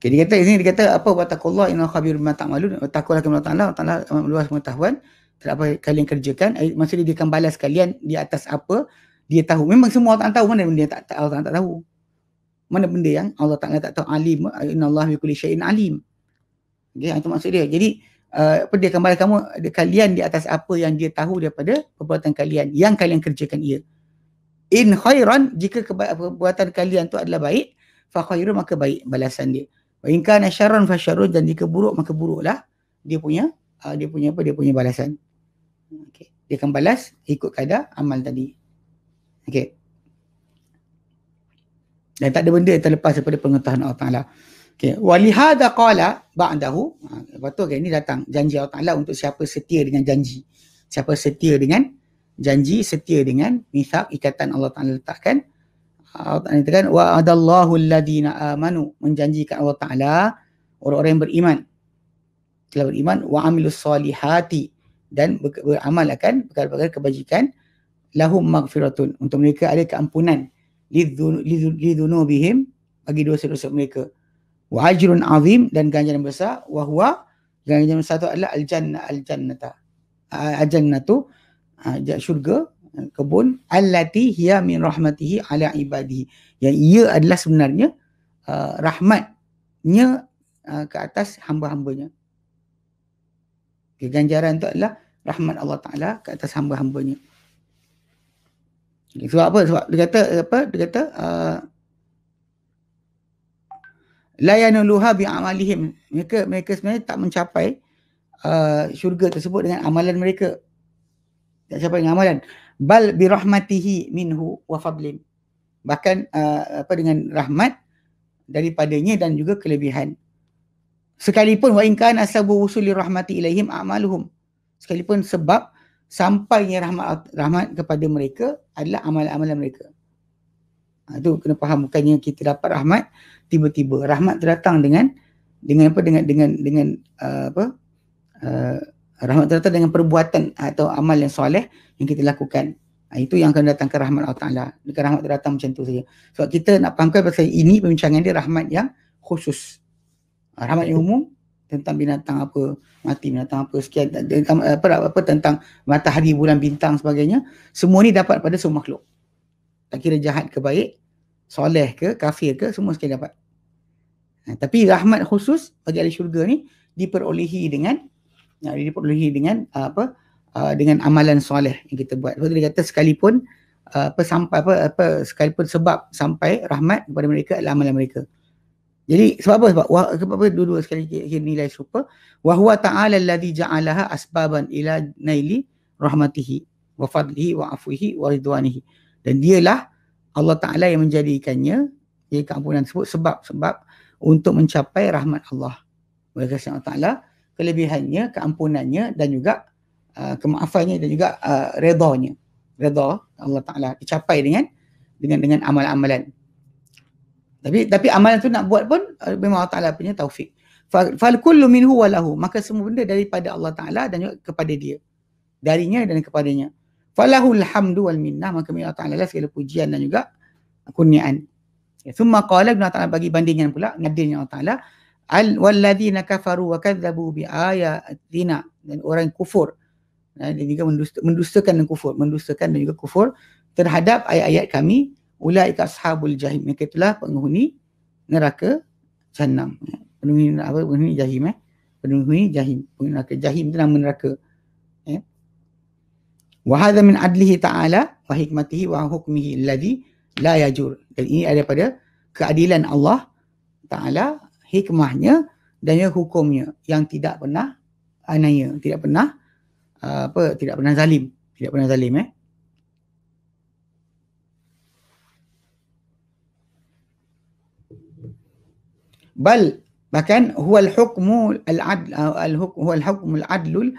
Speaker 1: Okay, dia kata ini dia kata apa wattaqullah inna khabir bima ta'malun wattaqullah kepada Allah Taala amat luas pengetahuan tak apa kalian kerjakan eh, Masa dia akan balas kalian di atas apa dia tahu memang semua orang tahu mana benda yang tak orang tak tahu mana benda yang Allah Taala tak tahu alim inna Allah bi kulli syai'in alim okay, itu maksud dia jadi uh, apa dia akan balas kamu dia, kalian di atas apa yang dia tahu daripada perbuatan kalian yang kalian kerjakan ia in khairan jika perbuatan kalian tu adalah baik fa khairu maka baik balasan dia Wa in kana dan jika buruk maka buruklah dia punya uh, dia punya apa dia punya balasan. Okey. Dia akan balas ikut kadar amal tadi. Okey. Dan tak ada benda yang terlepas daripada pengetahuan Allah Taala. Okey. Wa li hadza qala ba'dahu. Ha, lepas tu okay, ini datang janji Allah Taala untuk siapa setia dengan janji. Siapa setia dengan janji, setia dengan mithaq ikatan Allah Taala letakkan. Ha, ni kan wa adallahu alladhina amanu menjanjikan Allah Taala orang-orang yang beriman telah beriman wa amilus solihati dan beramal akan perkara-perkara kebajikan lahum maghfiratun untuk mereka ada keampunan lidhunubihim bagi dosa-dosa mereka wa ajrun azim dan ganjaran besar wa huwa ganjaran satu adalah al-jannah al-jannata ha, al-jannatu ha, syurga Eh, kebun allati hiya min rahmatihi ala ibadihi yang ia adalah sebenarnya uh, rahmatnya uh, ke atas hamba-hambanya keganjaran tu adalah rahmat Allah Taala ke atas hamba-hambanya okay, sebab apa sebab dia kata apa dia kata uh, la yanuluha bi amalihim mereka mereka sebenarnya tak mencapai uh, syurga tersebut dengan amalan mereka tak sampai dengan amalan bal bi rahmatihi minhu wa fadlin bahkan uh, apa dengan rahmat daripadanya dan juga kelebihan sekalipun wa in kana sabu usuli rahmati ilaihim a'maluhum sekalipun sebab sampainya rahmat rahmat kepada mereka adalah amal-amalan mereka ha, itu kena faham bukannya kita dapat rahmat tiba-tiba rahmat terdatang dengan dengan apa dengan dengan dengan uh, apa uh, rahmat Allah Ta'ala dengan perbuatan atau amal yang soleh yang kita lakukan. Ha, itu yang akan datang ke rahmat Allah Ta'ala. Dekat rahmat Allah datang macam tu saja. Sebab kita nak pangkal pasal ini pembincangan dia rahmat yang khusus. Ha, rahmat yang umum tentang binatang apa, mati binatang apa, sekian, apa, eh, eh, apa, apa tentang matahari, bulan, bintang sebagainya. Semua ni dapat pada semua makhluk. Tak kira jahat ke baik, soleh ke, kafir ke, semua sekian dapat. Nah, ha, tapi rahmat khusus bagi ahli syurga ni diperolehi dengan Nah, uh, diperolehi dengan uh, apa uh, dengan amalan soleh yang kita buat. Lepas dia kata sekalipun uh, apa sampai apa apa sekalipun sebab sampai rahmat kepada mereka adalah amalan mereka. Jadi sebab apa sebab wah, sebab apa dua-dua sekali nilai serupa wa huwa ta'ala allazi ja'alaha asbaban ila naili rahmatihi wa fadlihi wa afwihi wa ridwanihi. Dan dialah Allah Ta'ala yang menjadikannya ia keampunan tersebut sebab-sebab untuk mencapai rahmat Allah. Oleh kerana Ta'ala kelebihannya, keampunannya dan juga uh, kemaafannya dan juga uh, redhanya. Redha Allah Ta'ala dicapai dengan dengan dengan amal-amalan. Tapi tapi amalan tu nak buat pun uh, memang Allah Ta'ala punya taufik. Fal kullu minhu wa lahu. Maka semua benda daripada Allah Ta'ala dan juga kepada dia. Darinya dan kepadanya. Falahul hamdu wal Maka minta Allah Ta'ala lah segala pujian dan juga kurniaan. Ya, Thumma qala bin Allah Ta'ala bagi bandingan pula. Ngadilnya Allah Ta'ala al walladzina kafaru wa kadzabu bi ayatina dan orang kufur dan juga mendusta, mendustakan dan kufur mendustakan dan juga kufur terhadap ayat-ayat kami ulai ka jahim mereka itulah penghuni neraka jahanam ya, penghuni apa penghuni jahim eh penghuni jahim penghuni neraka jahim itu nama neraka eh wa hadha min adlihi ta'ala wa hikmatihi wa hukmihi alladhi la yajur dan ini ada pada keadilan Allah Ta'ala hikmahnya dan juga hukumnya yang tidak pernah anaya, tidak pernah uh, apa tidak pernah zalim, tidak pernah zalim eh. Bal bahkan huwal hukmu al-adl al-hukmul uh, -hukmu al adlul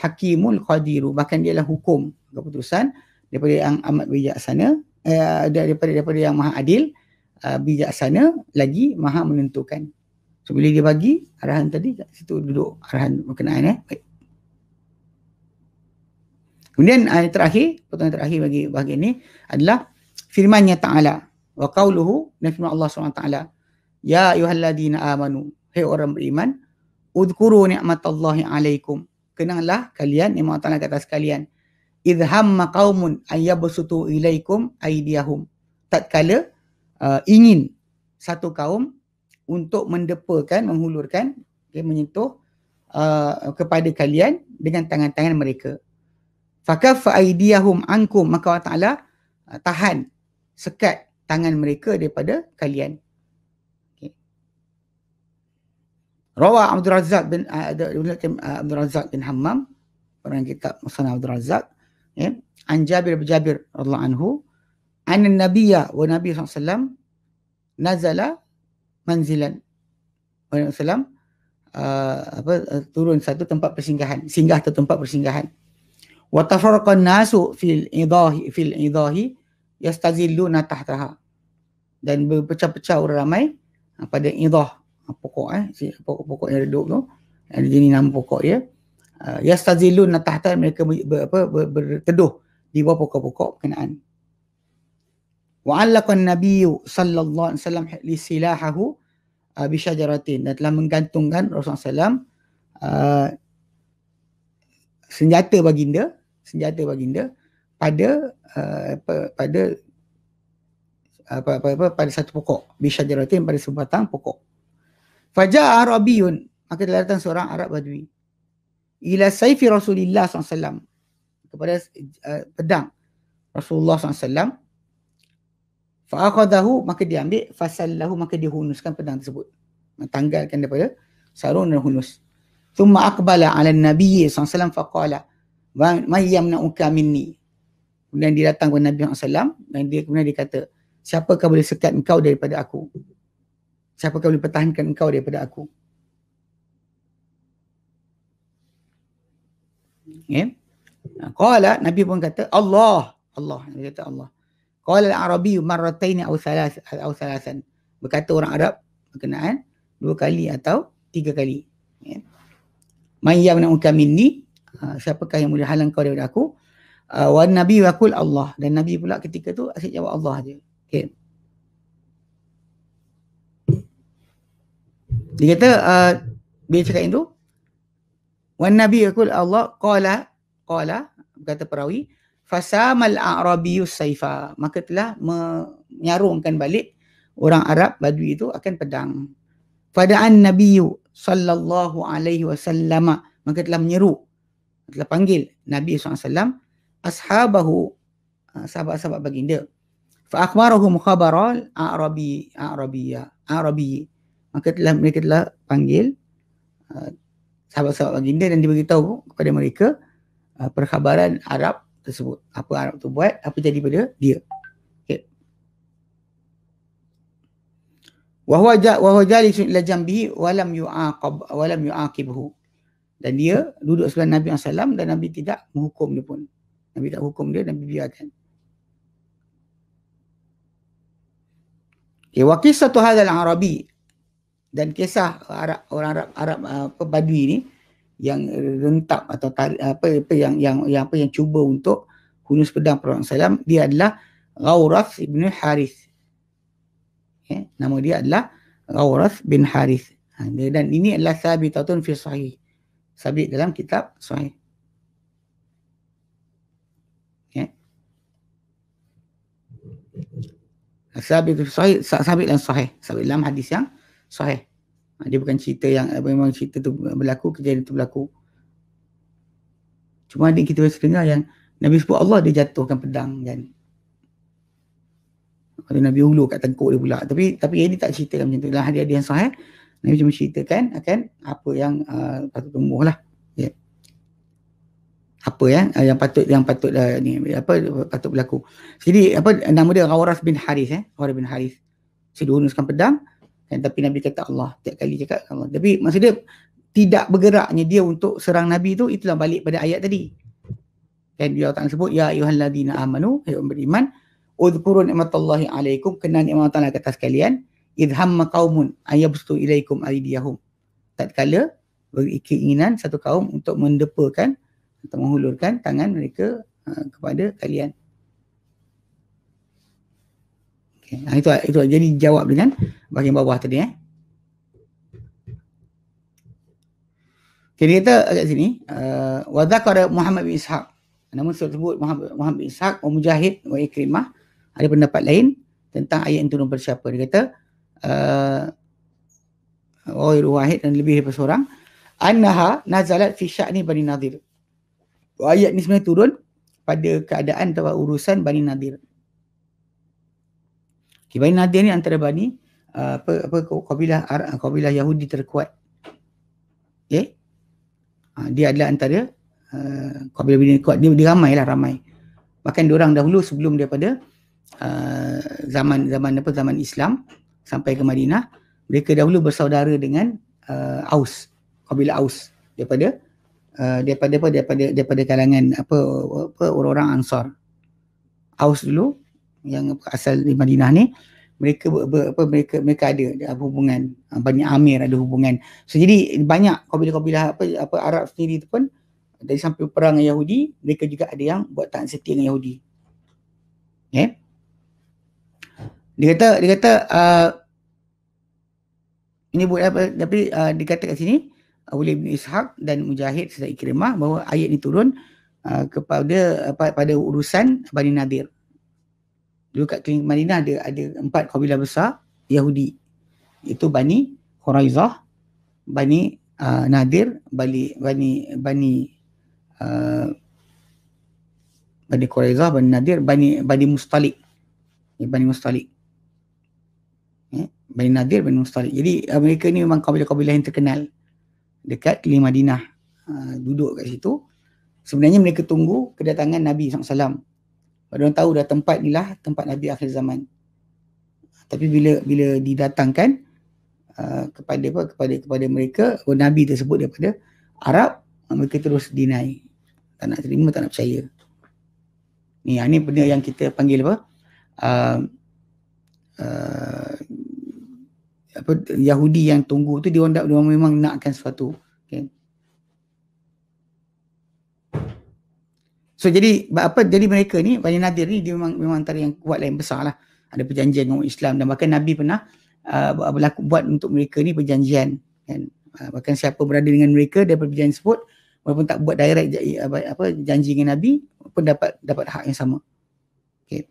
Speaker 1: hakimul qadiru bahkan dia adalah hukum keputusan daripada yang amat bijaksana eh, daripada daripada yang maha adil uh, bijaksana lagi maha menentukan So bila dia bagi arahan tadi kat situ duduk arahan berkenaan eh. Baik. Kemudian ayat ah, terakhir, potongan terakhir bagi bahagian ini adalah firmannya Ta'ala. Wa qawluhu dan firman Allah SWT. Ta'ala. Ya ayuhalladina amanu. hey orang beriman. Udhkuru ni'matallahi alaikum. Kenanglah kalian ni'mat Ta'ala kat atas kalian. Idhamma qawmun ayyabusutu ilaikum aidiyahum. Tatkala uh, ingin satu kaum untuk mendepakan, menghulurkan, okay, menyentuh uh, kepada kalian dengan tangan-tangan mereka. Fakaf aidiyahum ankum maka Allah Taala uh, tahan sekat tangan mereka daripada kalian. Okay. Rawa Abdul Razak bin uh, uh Abdul Razak bin Hammam orang kita Musnad Abdul Razak ya yeah. An Jabir bin Jabir radhiyallahu anhu an Nabiya wa Nabi sallallahu alaihi wasallam nazala manzilan. Orang selam uh, apa uh, turun satu tempat persinggahan, singgah atau tempat persinggahan. Wa nasu fil idahi fil idahi yastazilluna tahtaha. Dan berpecah-pecah orang ramai ah, pada idah ah, pokok eh pokok-pokok yang redup tu. Ada jenis nama pokok ya. Uh, yastazilluna tahta mereka ber, apa ber, berteduh di bawah pokok-pokok berkenaan. -pokok وعلق النبي صلى الله li silahahu لسلاحه بشجرتين dan telah menggantungkan Rasulullah SAW uh, ah, senjata baginda senjata baginda pada uh, pada apa apa apa pada satu pokok bisyajaratin pada sebatang pokok Fajar arabiyun maka telah datang seorang arab badui ila saifi Rasulullah SAW kepada uh, pedang rasulullah SAW Fa'akhadahu maka dia ambil fasallahu maka dia hunuskan pedang tersebut. Tanggalkan daripada sarung dan hunus. Thumma aqbala ala nabi SAW faqala ma yamna'uka minni. Kemudian dia datang kepada Nabi SAW dan dia kemudian dia kata siapakah boleh sekat engkau daripada aku? Siapakah boleh pertahankan engkau daripada aku? Okay. Ya. Qala Nabi pun kata Allah. Allah. Nabi kata Allah. Qala al-Arabi marrataini aw thalas aw thalasan. Berkata orang Arab berkenaan dua kali atau tiga kali. Ya. Man yamna uka minni? Ha, siapakah yang boleh halang kau daripada aku? Uh, wa nabi wa kul Allah dan nabi pula ketika tu asyik jawab Allah aje. Okey. Dia kata uh, bila cakap itu wa nabi wa kul Allah qala qala kata perawi fasamal a'rabiyus saifa maka telah menyarungkan balik orang Arab Badui itu akan pedang fada'an nabiyyu sallallahu alaihi wasallam maka telah menyeru telah panggil Nabi SAW ashabahu ah, sahabat-sahabat baginda fa akhbarahum khabaral a'rabi a'rabiyya a'rabi maka telah mereka telah panggil ah, sahabat-sahabat baginda dan diberitahu kepada mereka ah, perkhabaran Arab tersebut. Apa anak tu buat, apa jadi pada dia. Okay. Wa huwa ja wa huwa jalis jambi walam lam yu'aqab wa yu'aqibhu. Dan dia duduk sebelah Nabi yang SAW dan Nabi tidak menghukum dia pun. Nabi tak hukum dia, Nabi biarkan. Okay, wa kisah tu hadal Arabi. Dan kisah Arab, orang Arab, Arab apa, Badui ni yang rentap atau tarik, apa apa yang yang yang apa yang cuba untuk hunus pedang perang salam dia adalah Gaurath bin Harith. Okay. Ya, nama dia adalah Gaurath bin Harith. Ha. dan ini adalah sabit atau sahih. Sabit dalam kitab sahih. Okay. Ya. Sabit fi sahih, sabit dalam sahih. Sabit dalam hadis yang sahih. Ha, dia bukan cerita yang eh, memang cerita tu berlaku, kejadian tu berlaku. Cuma ada kita biasa dengar yang Nabi sebut Allah dia jatuhkan pedang kan. Kalau Nabi ulu kat tengkuk dia pula. Tapi tapi ini tak cerita macam tu. Dalam hadis-hadis yang sahih, Nabi cuma ceritakan akan apa yang uh, patut tumbuh lah. Yeah. Apa ya? Eh? yang patut yang patut uh, ni apa patut berlaku. Jadi apa nama dia Rawras bin Haris eh? Rawras bin Haris. Si dia pedang. Kan, tapi Nabi kata Allah tiap kali cakap Allah. Tapi maksud dia tidak bergeraknya dia untuk serang Nabi tu itulah balik pada ayat tadi. Kan dia tak sebut ya ayuhan ladina amanu ayuhan umat beriman udhkuru ni'matallahi alaikum kenal ni'mat Allah ke atas kalian idhamma qaumun ayabstu ilaikum aidiyahum. Tatkala keinginan satu kaum untuk mendepakan atau menghulurkan tangan mereka uh, kepada kalian. Okay. Nah, ha, itu itu jadi jawab dengan bahagian bawah tadi eh. Okay, dia kata eh, kat sini, eh, wa zakara Muhammad bin Ishaq. Namun surat tersebut Muhammad, Muhammad bin Ishaq, wa Mujahid, wa Ikrimah. Ada pendapat lain tentang ayat yang turun bersiapa. Dia kata, uh, wahid dan lebih daripada seorang. Annaha nazalat fi sya'ni bani nadir. Ayat ni sebenarnya turun pada keadaan atau urusan bani nadir. Okay, bani nadir ni antara bani Ah, apa apa kabilah ah, kabilah Yahudi terkuat. Okey. Uh, ah, dia adalah antara uh, kabilah bin kuat dia, dia ramai lah ramai. Bahkan diorang dahulu sebelum daripada uh, zaman zaman apa zaman Islam sampai ke Madinah, mereka dahulu bersaudara dengan uh, Aus, kabilah Aus daripada uh, daripada apa daripada daripada kalangan apa apa orang-orang Ansar. Aus dulu yang asal di Madinah ni mereka ber, ber, apa mereka mereka ada, hubungan ah, banyak Amir ada hubungan. So jadi banyak kabilah-kabilah apa apa Arab sendiri tu pun dari sampai perang Yahudi mereka juga ada yang buat tak setia dengan Yahudi. Ya. Dia kata dia kata uh, ini buat apa tapi uh, dikatakan kat sini uh, oleh Ibn Ishaq dan Mujahid serta Ikrimah bahawa ayat ini turun uh, kepada uh, pada urusan Bani Nadir dulu kat klinik Madinah ada ada empat kabilah besar Yahudi itu Bani Quraizah, Bani uh, Nadir, Bani Bani Bani uh, Bani Quraizah, Bani Nadir, Bani Bani Mustalik. Ya, Bani Mustalik. Ya, Bani Nadir, Bani Mustalik. Jadi uh, mereka ni memang kabilah-kabilah yang terkenal dekat Kelima Madinah. Uh, duduk kat situ. Sebenarnya mereka tunggu kedatangan Nabi SAW. Orang tahu dah tempat ni lah tempat Nabi akhir zaman. Tapi bila bila didatangkan uh, kepada apa kepada kepada mereka oh, Nabi tersebut daripada Arab mereka terus dinai Tak nak terima, tak nak percaya. Ni yang ah, ni benda yang kita panggil apa? Uh, uh, apa Yahudi yang tunggu tu dia orang memang nakkan sesuatu. Okay. So jadi apa jadi mereka ni Bani Nadir ni dia memang memang antara yang kuat lah yang besar lah. Ada perjanjian dengan Islam dan bahkan Nabi pernah uh, berlaku buat untuk mereka ni perjanjian kan. Uh, bahkan siapa berada dengan mereka dia perjanjian sebut walaupun tak buat direct apa, apa janji dengan Nabi pun dapat dapat hak yang sama. Okay.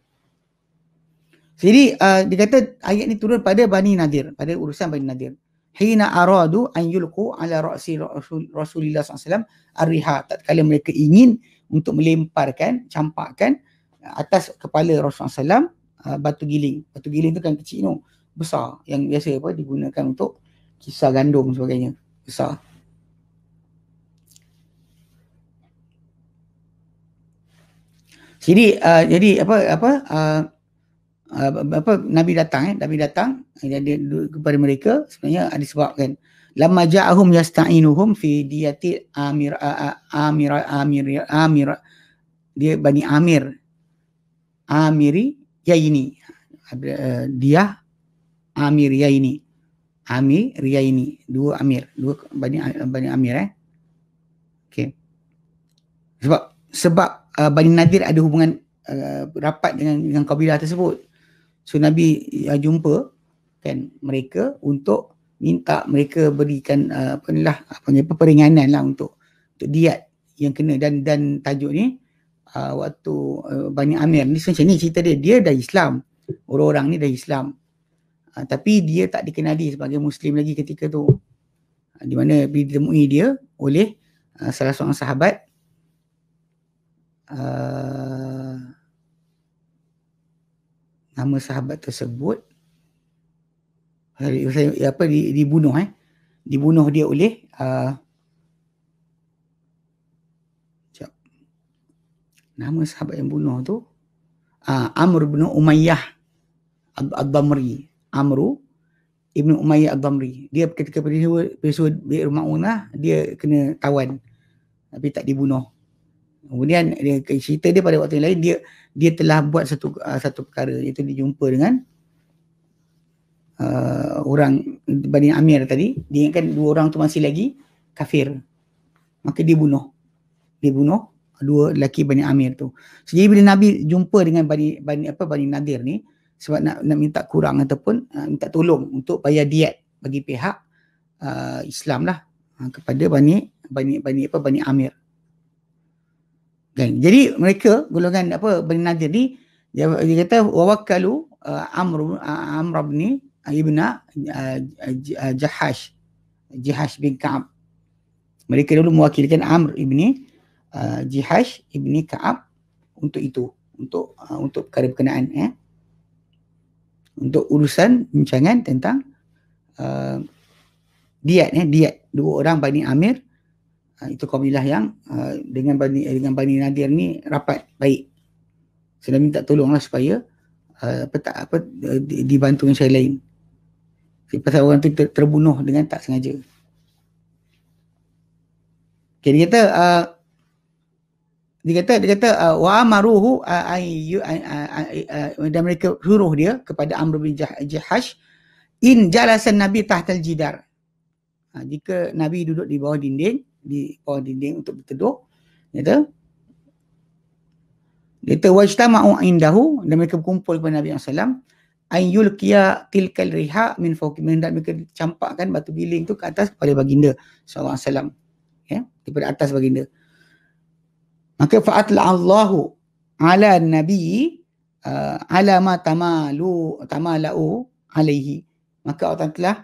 Speaker 1: So, jadi uh, dia kata ayat ni turun pada Bani Nadir, pada urusan Bani Nadir. Hina aradu an yulqu ala ra'si rasul, SAW alaihi wasallam ar-riha tatkala mereka ingin untuk melemparkan, campakkan atas kepala Rasulullah SAW ah, batu giling. Batu giling tu kan kecil tu. Besar. Yang biasa apa digunakan untuk kisah gandum sebagainya. Besar. Jadi, uh, jadi apa, apa, uh, Uh, apa Nabi datang eh Nabi datang dia, dia, dia, kepada mereka sebenarnya ada sebab kan uh, lamma ja'ahum yasta'inuhum fi diati amir amir amir amir dia bani amir amiri ya ini eh, dia amir ya ini amir ria ini dua amir dua bani bani amir eh okey sebab sebab uh, bani nadir ada hubungan uh, rapat dengan dengan kabilah tersebut so nabi uh, jumpa kan mereka untuk minta mereka berikan uh, apa ni lah apa ni peperinganan lah untuk untuk diat yang kena dan dan tajuk ni uh, waktu uh, Bani Amir ni macam ni cerita dia dia dah Islam orang-orang ni dah Islam uh, tapi dia tak dikenali sebagai muslim lagi ketika tu uh, di mana ditemui dia oleh uh, salah seorang sahabat uh, nama sahabat tersebut saya apa dibunuh eh dibunuh dia oleh uh, a nama sahabat yang bunuh tu uh, Amr bin Umayyah Ad-Damri Amr Ibn Umayyah Ad-Damri dia ketika peristiwa peristiwa di Ma'unah dia kena tawan tapi tak dibunuh kemudian dia cerita dia pada waktu yang lain dia dia telah buat satu uh, satu perkara iaitu dia jumpa dengan uh, orang Bani Amir tadi, dia ingatkan dua orang tu masih lagi kafir. Maka dia bunuh. Dia bunuh dua lelaki Bani Amir tu. So, jadi bila Nabi jumpa dengan Bani, Bani apa Bani Nadir ni sebab nak, nak minta kurang ataupun uh, minta tolong untuk bayar diet bagi pihak uh, Islam lah uh, kepada Bani Bani Bani apa Bani Amir. Kan? Jadi mereka golongan apa Bani Nadir ni dia, dia kata wawakalu uh, uh, Amr uh, Amr bin Ibn uh, Jahash Jihash bin Ka'ab Mereka dulu mewakilkan Amr Ibn uh, eh, Jihash Ibn Ka'ab untuk itu untuk uh, untuk perkara berkenaan eh untuk urusan bincangan tentang uh, diat eh diat dua orang Bani Amir uh, itu kabilah yang uh, dengan Bani dengan Bani Nadir ni rapat baik saya minta tolonglah supaya uh, apa tak apa dibantu dengan saya lain pasal orang tu ter- terbunuh dengan tak sengaja. Okay, dia kata uh, dia kata dia kata uh, wa amaruhu uh, ai dan mereka suruh dia kepada Amr bin Jahash in jalasan nabi tahtal jidar. Ha, jika nabi duduk di bawah dinding di bawah dinding untuk berteduh dia kata dia kata wajtama'u indahu dan mereka berkumpul kepada Nabi sallallahu alaihi an yulqiya tilkal riha min fawqi min mereka campakkan batu giling tu ke atas kepada baginda sallallahu alaihi wasallam ya daripada atas baginda maka fa'atla Allahu ala nabi uh, ala ma tamalu tamalau alaihi maka Allah telah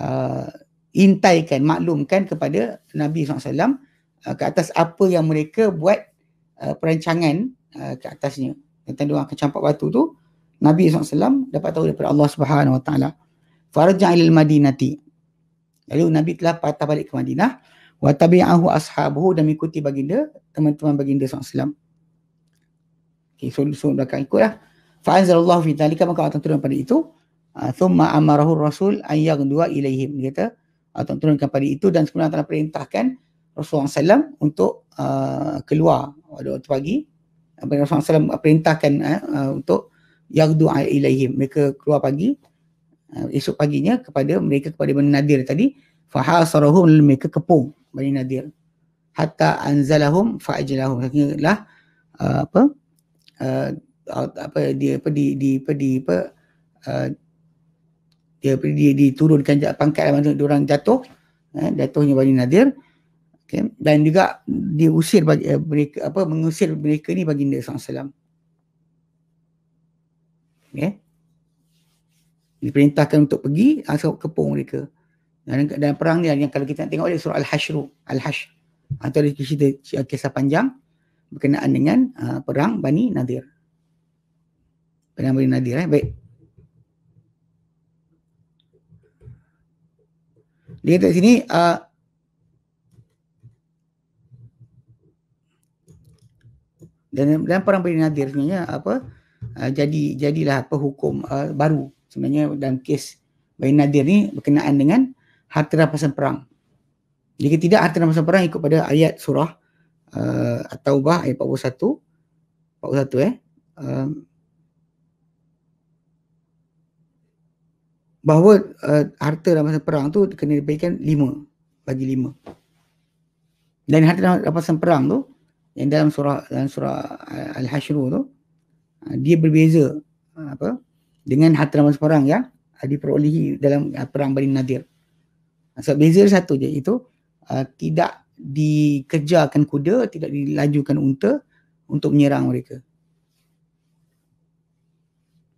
Speaker 1: uh, intaikan maklumkan kepada nabi saw alaihi uh, ke atas apa yang mereka buat uh, perancangan uh, ke atasnya tentang dia akan campak batu tu Nabi SAW dapat tahu daripada Allah Subhanahu Wa Taala. Farja'il Madinati. Lalu Nabi telah patah balik ke Madinah. Wa tabi'ahu ashabuhu dan ikuti baginda, teman-teman baginda SAW. Okay, so, so belakang ikut lah. Fa'anzalallahu fi talika maka Allah turun pada itu. Ah, thumma amarahu rasul ayyag dua ilaihim. Dia kata, Allah turunkan pada itu dan sebenarnya telah perintahkan Rasulullah SAW untuk uh, keluar pada waktu pagi. Apa yang Rasulullah SAW perintahkan uh, untuk yardu'a ilaihim. Mereka keluar pagi, uh, esok paginya kepada mereka kepada Bani Nadir tadi. Fahasarahum lalu mereka kepung Bani Nadir. Hatta anzalahum fa'ajilahum. Sehingga lah uh, eh, apa, uh, apa dia apa di, di apa di apa uh, dia apa dia diturunkan pangkat lah maksudnya diorang jatuh eh, jatuhnya Bani Nadir okay. dan juga diusir bagi, mereka apa mengusir mereka ni bagi baginda SAW okay? Ya. diperintahkan untuk pergi asal kepung mereka dan, dan perang ni yang kalau kita tengok dia surah al hashru al-hash atau ha, ada cerita kisah panjang berkenaan dengan uh, perang Bani Nadir. Perang Bani Nadir eh baik. Dia kata sini uh, ha, dan dan perang Bani Nadir sebenarnya apa Ah, jadi jadilah apa hukum uh, ah, baru sebenarnya dalam kes Bayi Nadir ni berkenaan dengan harta rampasan perang. Jika tidak harta rampasan perang ikut pada ayat surah uh, At-Taubah ayat 41 41 eh. Uh, bahawa uh, harta rampasan perang tu kena diberikan lima bagi lima dan harta rampasan perang tu yang dalam surah dalam surah al-hasyr tu Ah, dia berbeza ah, apa dengan harta rampas perang ya ah, diperolehi dalam perang Bani Nadir. So beza satu je itu uh, tidak dikejarkan kuda, tidak dilajukan unta untuk menyerang mereka.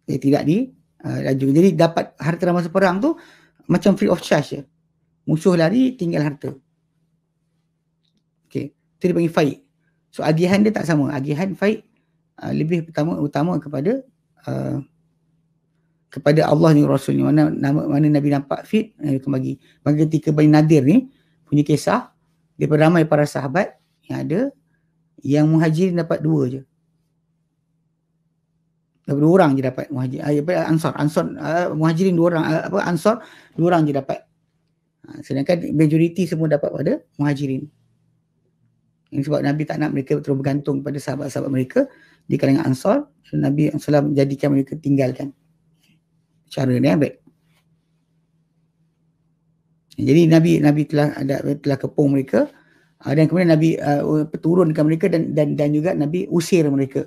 Speaker 1: Dia eh, tidak di uh, Jadi dapat harta rampas perang tu macam free of charge je. Musuh lari tinggal harta. Okey. Itu dia fight. So agihan dia tak sama. Agihan fight uh, lebih pertama utama kepada uh, kepada Allah ni Rasul ni mana nama mana Nabi nampak fit Nabi akan bagi. Maka ketika Bani Nadir ni punya kisah daripada ramai para sahabat yang ada yang muhajirin dapat dua je. Dapat dua orang je dapat muhajir. Ah, apa, ansar. Ansar. Uh, muhajirin dua orang. Uh, apa, ansar. Dua orang je dapat. Uh, sedangkan majoriti semua dapat pada muhajirin. Ini sebab Nabi tak nak mereka terus bergantung pada sahabat-sahabat mereka di kalangan Ansar Nabi SAW jadikan mereka tinggalkan cara ni baik jadi Nabi Nabi telah ada telah kepung mereka uh, dan kemudian Nabi uh, ah, turunkan mereka dan dan dan juga Nabi usir mereka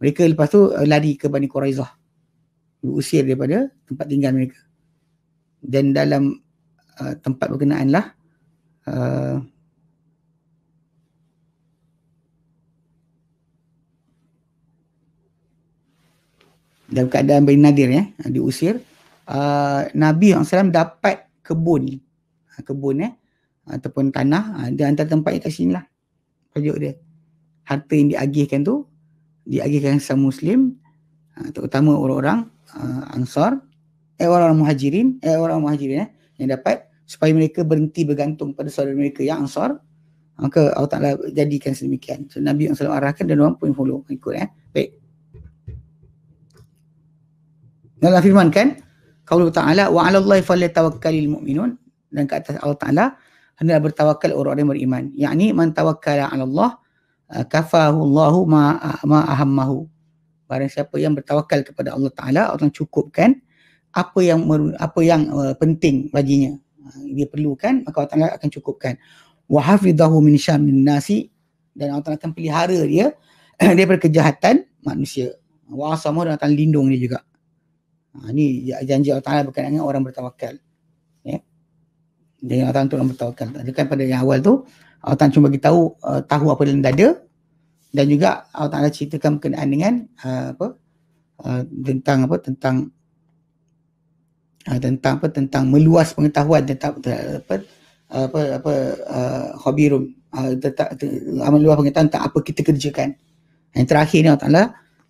Speaker 1: mereka lepas tu uh, lari ke Bani Quraizah usir daripada tempat tinggal mereka dan dalam uh, tempat berkenaanlah uh, dalam keadaan Bani Nadir ya, diusir, uh, Nabi SAW dapat kebun, ha, kebun ya, ataupun tanah, ha, dia antara tempat yang kat sini lah, pajuk dia. Harta yang diagihkan tu, diagihkan sama Muslim, ha, terutama orang-orang uh, Ansar, eh orang-orang muhajirin, eh orang-orang muhajirin ya, yang dapat supaya mereka berhenti bergantung pada saudara mereka yang Ansar, maka Allah Ta'ala jadikan sedemikian. So, Nabi SAW arahkan dan orang pun follow, ikut ya. Baik. Dalam firman kan? Kaulu Ta'ala wa 'ala Allah falyatawakkalul mu'minun dan kata Allah Ta'ala hendak bertawakal orang-orang yang beriman. Yakni man tawakkala 'ala Allah uh, kafahu Allahu ma uh, ma ahammahu. Barang siapa yang bertawakal kepada Allah Ta'ala akan cukupkan apa yang apa yang uh, penting baginya. Uh, dia perlukan maka Allah Ta'ala akan cukupkan. Wa hafidhahu min syamin nasi dan Allah Ta'ala akan pelihara dia daripada kejahatan manusia. Wa asamu dan akan lindung dia juga ini ha, ya, janji Allah Ta'ala berkenaan dengan orang bertawakal. Ya. Dengan Allah Ta'ala untuk orang bertawakal. Kan pada yang awal tu, Allah Ta'ala cuma tahu uh, tahu apa yang ada, dan juga Allah Ta'ala ceritakan berkenaan dengan uh, apa uh, tentang apa tentang uh, tentang apa tentang meluas pengetahuan tentang apa apa uh, apa, apa uh, hobi room uh, meluas pengetahuan tentang apa kita kerjakan yang terakhir ni Allah Ta'ala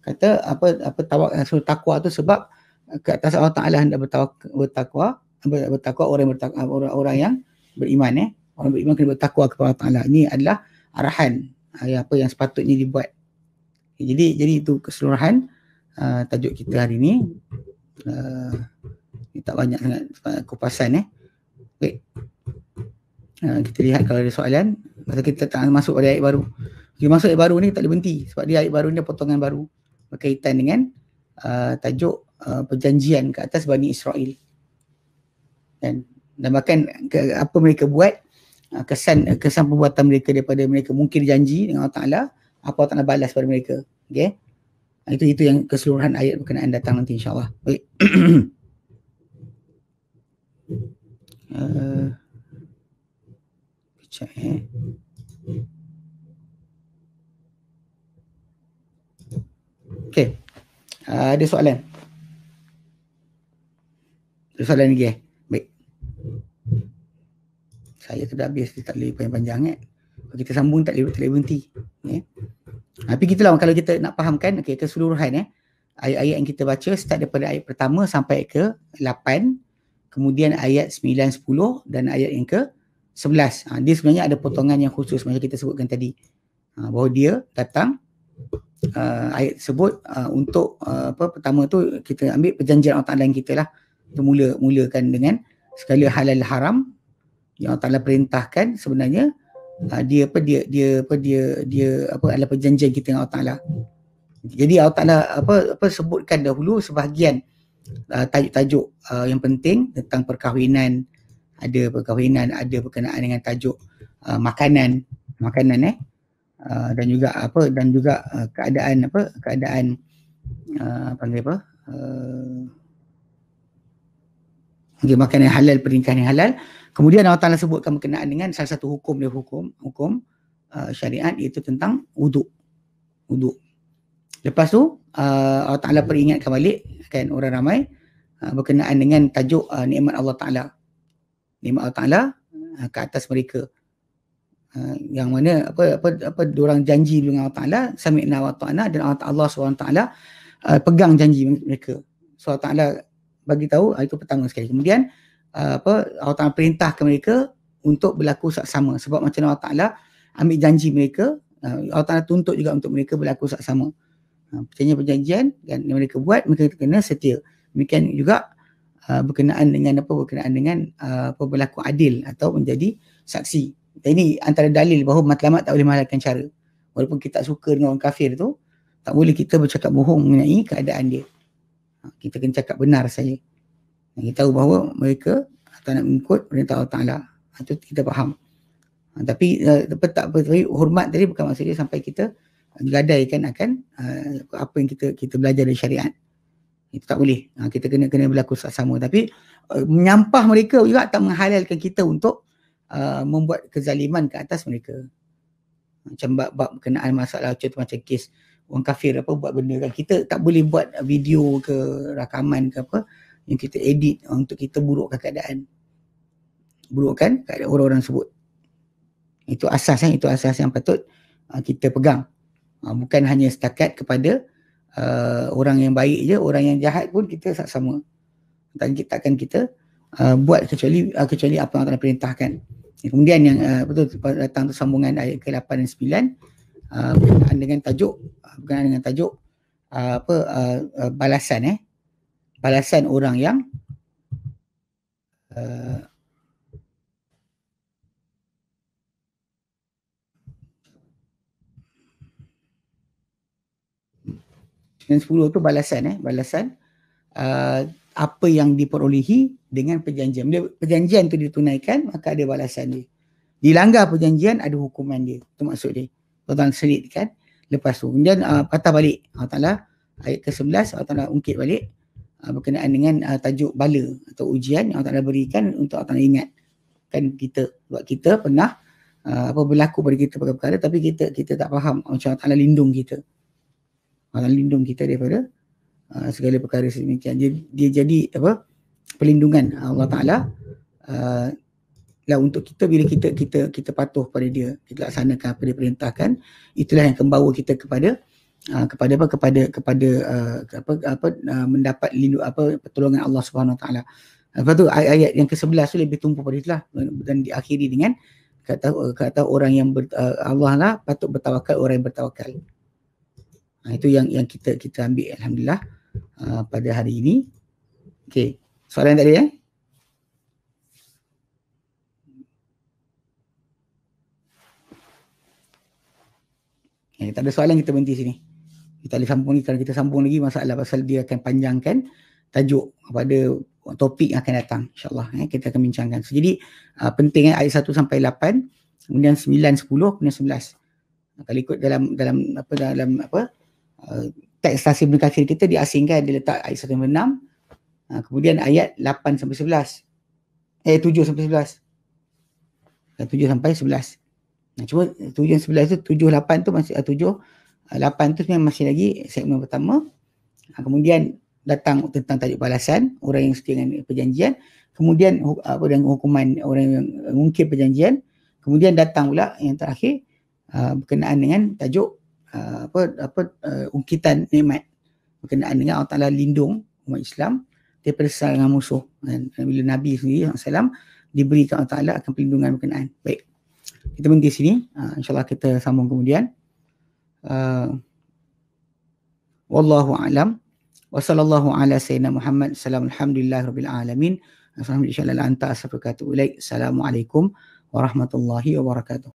Speaker 1: kata apa apa tawak, uh, takwa tu sebab ke atas Allah Taala hendak bertakwa bertakwa orang bertakwa orang, orang yang beriman ya eh? orang beriman kena bertakwa kepada Allah Taala ini adalah arahan eh, apa yang sepatutnya dibuat eh, jadi jadi itu keseluruhan uh, tajuk kita hari ini uh, tak banyak sangat kupasan eh okay. uh, kita lihat kalau ada soalan masa kita tak masuk pada ayat baru dia masuk ayat baru ni tak boleh berhenti sebab dia ayat baru ni potongan baru berkaitan dengan uh, tajuk Uh, perjanjian ke atas Bani Israel. Dan, dan bahkan ke, apa mereka buat, uh, kesan kesan perbuatan mereka daripada mereka mungkin janji dengan Allah Ta'ala, apa Allah Ta'ala balas pada mereka. Okay? Uh, itu itu yang keseluruhan ayat berkenaan datang nanti insyaAllah. Okay. uh, kejap eh. Okay. Uh, ada soalan? soalan lagi eh? Baik. Saya tu dah habis, dia tak boleh panjang-panjang eh. Kalau kita sambung tak boleh, tak boleh berhenti. Eh? Ha, tapi gitulah kalau kita nak fahamkan okay, keseluruhan eh. Ayat-ayat yang kita baca start daripada ayat pertama sampai ke lapan, Kemudian ayat sembilan sepuluh dan ayat yang ke sebelas. Ha, dia sebenarnya ada potongan yang khusus macam kita sebutkan tadi. Ha, bahawa dia datang uh, ayat tersebut uh, untuk uh, apa pertama tu kita ambil perjanjian Allah Ta'ala yang kita lah kita mula mulakan dengan segala halal haram yang Allah Taala perintahkan sebenarnya uh, dia apa dia dia apa dia dia apa adalah perjanjian kita dengan Allah Taala. Jadi Allah Taala apa apa sebutkan dahulu sebahagian uh, tajuk-tajuk uh, yang penting tentang perkahwinan ada perkahwinan ada berkenaan dengan tajuk uh, makanan makanan eh Uh, dan juga apa dan juga uh, keadaan apa keadaan uh, panggil apa uh, Okay, makan yang halal, pernikahan yang halal. Kemudian Allah Ta'ala sebutkan berkenaan dengan salah satu hukum dia hukum, hukum uh, syariat iaitu tentang uduk, uduk. Lepas tu uh, Allah Ta'ala peringatkan balik kan orang ramai uh, berkenaan dengan tajuk uh, nikmat Allah Ta'ala. Nikmat Allah Ta'ala uh, ke atas mereka. Uh, yang mana apa apa apa orang janji dengan Allah Ta'ala sami'na wa ta'ana dan Allah Ta'ala SWT uh, pegang janji mereka. So Allah Ta'ala bagi tahu ah, itu pertama sekali. Kemudian ah, apa Allah Taala perintah ke mereka untuk berlaku sama. sebab macam Allah Taala ambil janji mereka ah, Allah Taala tuntut juga untuk mereka berlaku sama. Percaya perjanjian dan yang mereka buat mereka kena setia. Demikian juga berkenaan dengan apa berkenaan dengan apa berlaku adil atau menjadi saksi. ini antara dalil bahawa matlamat tak boleh menghalalkan cara. Walaupun kita tak suka dengan orang kafir tu, tak boleh kita bercakap bohong mengenai keadaan dia. Ha, kita kena cakap benar saja. Dan kita tahu bahawa mereka tak nak mengikut perintah Allah Ta'ala. Ha, itu kita faham. Ha, tapi uh, tak beri hormat tadi bukan maksudnya sampai kita eh, gadaikan akan uh, apa yang kita kita belajar dari syariat. Itu tak boleh. Ha, kita kena kena berlaku sama. Tapi uh, menyampah mereka juga tak menghalalkan kita untuk uh, membuat kezaliman ke atas mereka. Macam bab, bab kenaan masalah macam macam kes orang kafir apa buat benda kan kita tak boleh buat video ke rakaman ke apa yang kita edit untuk kita burukkan keadaan burukkan keadaan orang-orang sebut itu asas kan itu asas yang patut uh, kita pegang uh, bukan hanya setakat kepada uh, orang yang baik je orang yang jahat pun kita sama tak kita takkan kita uh, buat kecuali uh, kecuali apa yang telah perintahkan kemudian yang uh, betul datang tu sambungan ayat ke-8 dan 9 Ah, berkenaan dengan tajuk ah, berkenaan dengan tajuk ah, apa balasan eh balasan orang yang yang uh, 10 tu balasan eh balasan uh, apa yang diperolehi dengan perjanjian bila perjanjian tu ditunaikan maka ada balasan dia dilanggar perjanjian ada hukuman dia itu maksud dia Orang sengit kan lepas tu kemudian uh, patah balik Allah Taala ayat ke-11 Allah Taala ungkit balik uh, berkenaan dengan uh, tajuk bala atau ujian yang Allah Taala berikan untuk Allah Taala ingat kan kita buat kita pernah uh, apa berlaku pada kita perkara-perkara tapi kita kita tak faham macam Allah Taala lindung kita Allah Ta'ala lindung kita daripada uh, segala perkara sedemikian dia, dia jadi apa perlindungan Allah Taala uh, lah untuk kita bila kita kita kita patuh pada dia kita laksanakan apa dia perintahkan itulah yang membawa kita kepada uh, kepada apa kepada kepada uh, apa apa uh, mendapat lindung apa pertolongan Allah Subhanahu Wa Taala apa tu ayat yang ke-11 tu lebih tumpu pada itulah dan diakhiri dengan kata kata orang yang ber, uh, Allah lah patut bertawakal orang yang bertawakal nah, itu yang yang kita kita ambil alhamdulillah uh, pada hari ini okey soalan tadi eh ya? Eh, tak ada soalan kita berhenti sini. Kita boleh sambung ni kalau kita sambung lagi masalah pasal dia akan panjangkan tajuk pada topik yang akan datang insyaallah eh, kita akan bincangkan. So, jadi uh, penting eh, ayat 1 sampai 8 kemudian 9 10 kemudian 11. Kalau ikut dalam dalam apa dalam apa uh, teks tafsir Ibn Kathir kita diasingkan dia letak ayat 1 sampai 6 uh, ah, kemudian ayat 8 sampai 11. Eh 7 sampai 11. Dan 7 sampai 11. Nah, cuma tujuh yang sebelah tu, tujuh lapan tu masih, ah, tujuh ah, lapan tu sebenarnya masih lagi segmen pertama. Ah, kemudian datang tentang tajuk balasan, orang yang setia dengan perjanjian. Kemudian apa dengan hukuman orang yang mungkin perjanjian. Kemudian datang pula yang terakhir uh, berkenaan dengan tajuk apa apa ungkitan nikmat berkenaan dengan Allah Taala lindung umat Islam daripada serangan musuh dan bila Nabi sendiri sallallahu diberikan Allah Taala akan perlindungan berkenaan. Baik kita berhenti sini uh, insyaallah kita sambung kemudian uh, wallahu alam wa sallallahu ala sayyidina muhammad sallallahu alamin Assalamualaikum warahmatullahi wabarakatuh.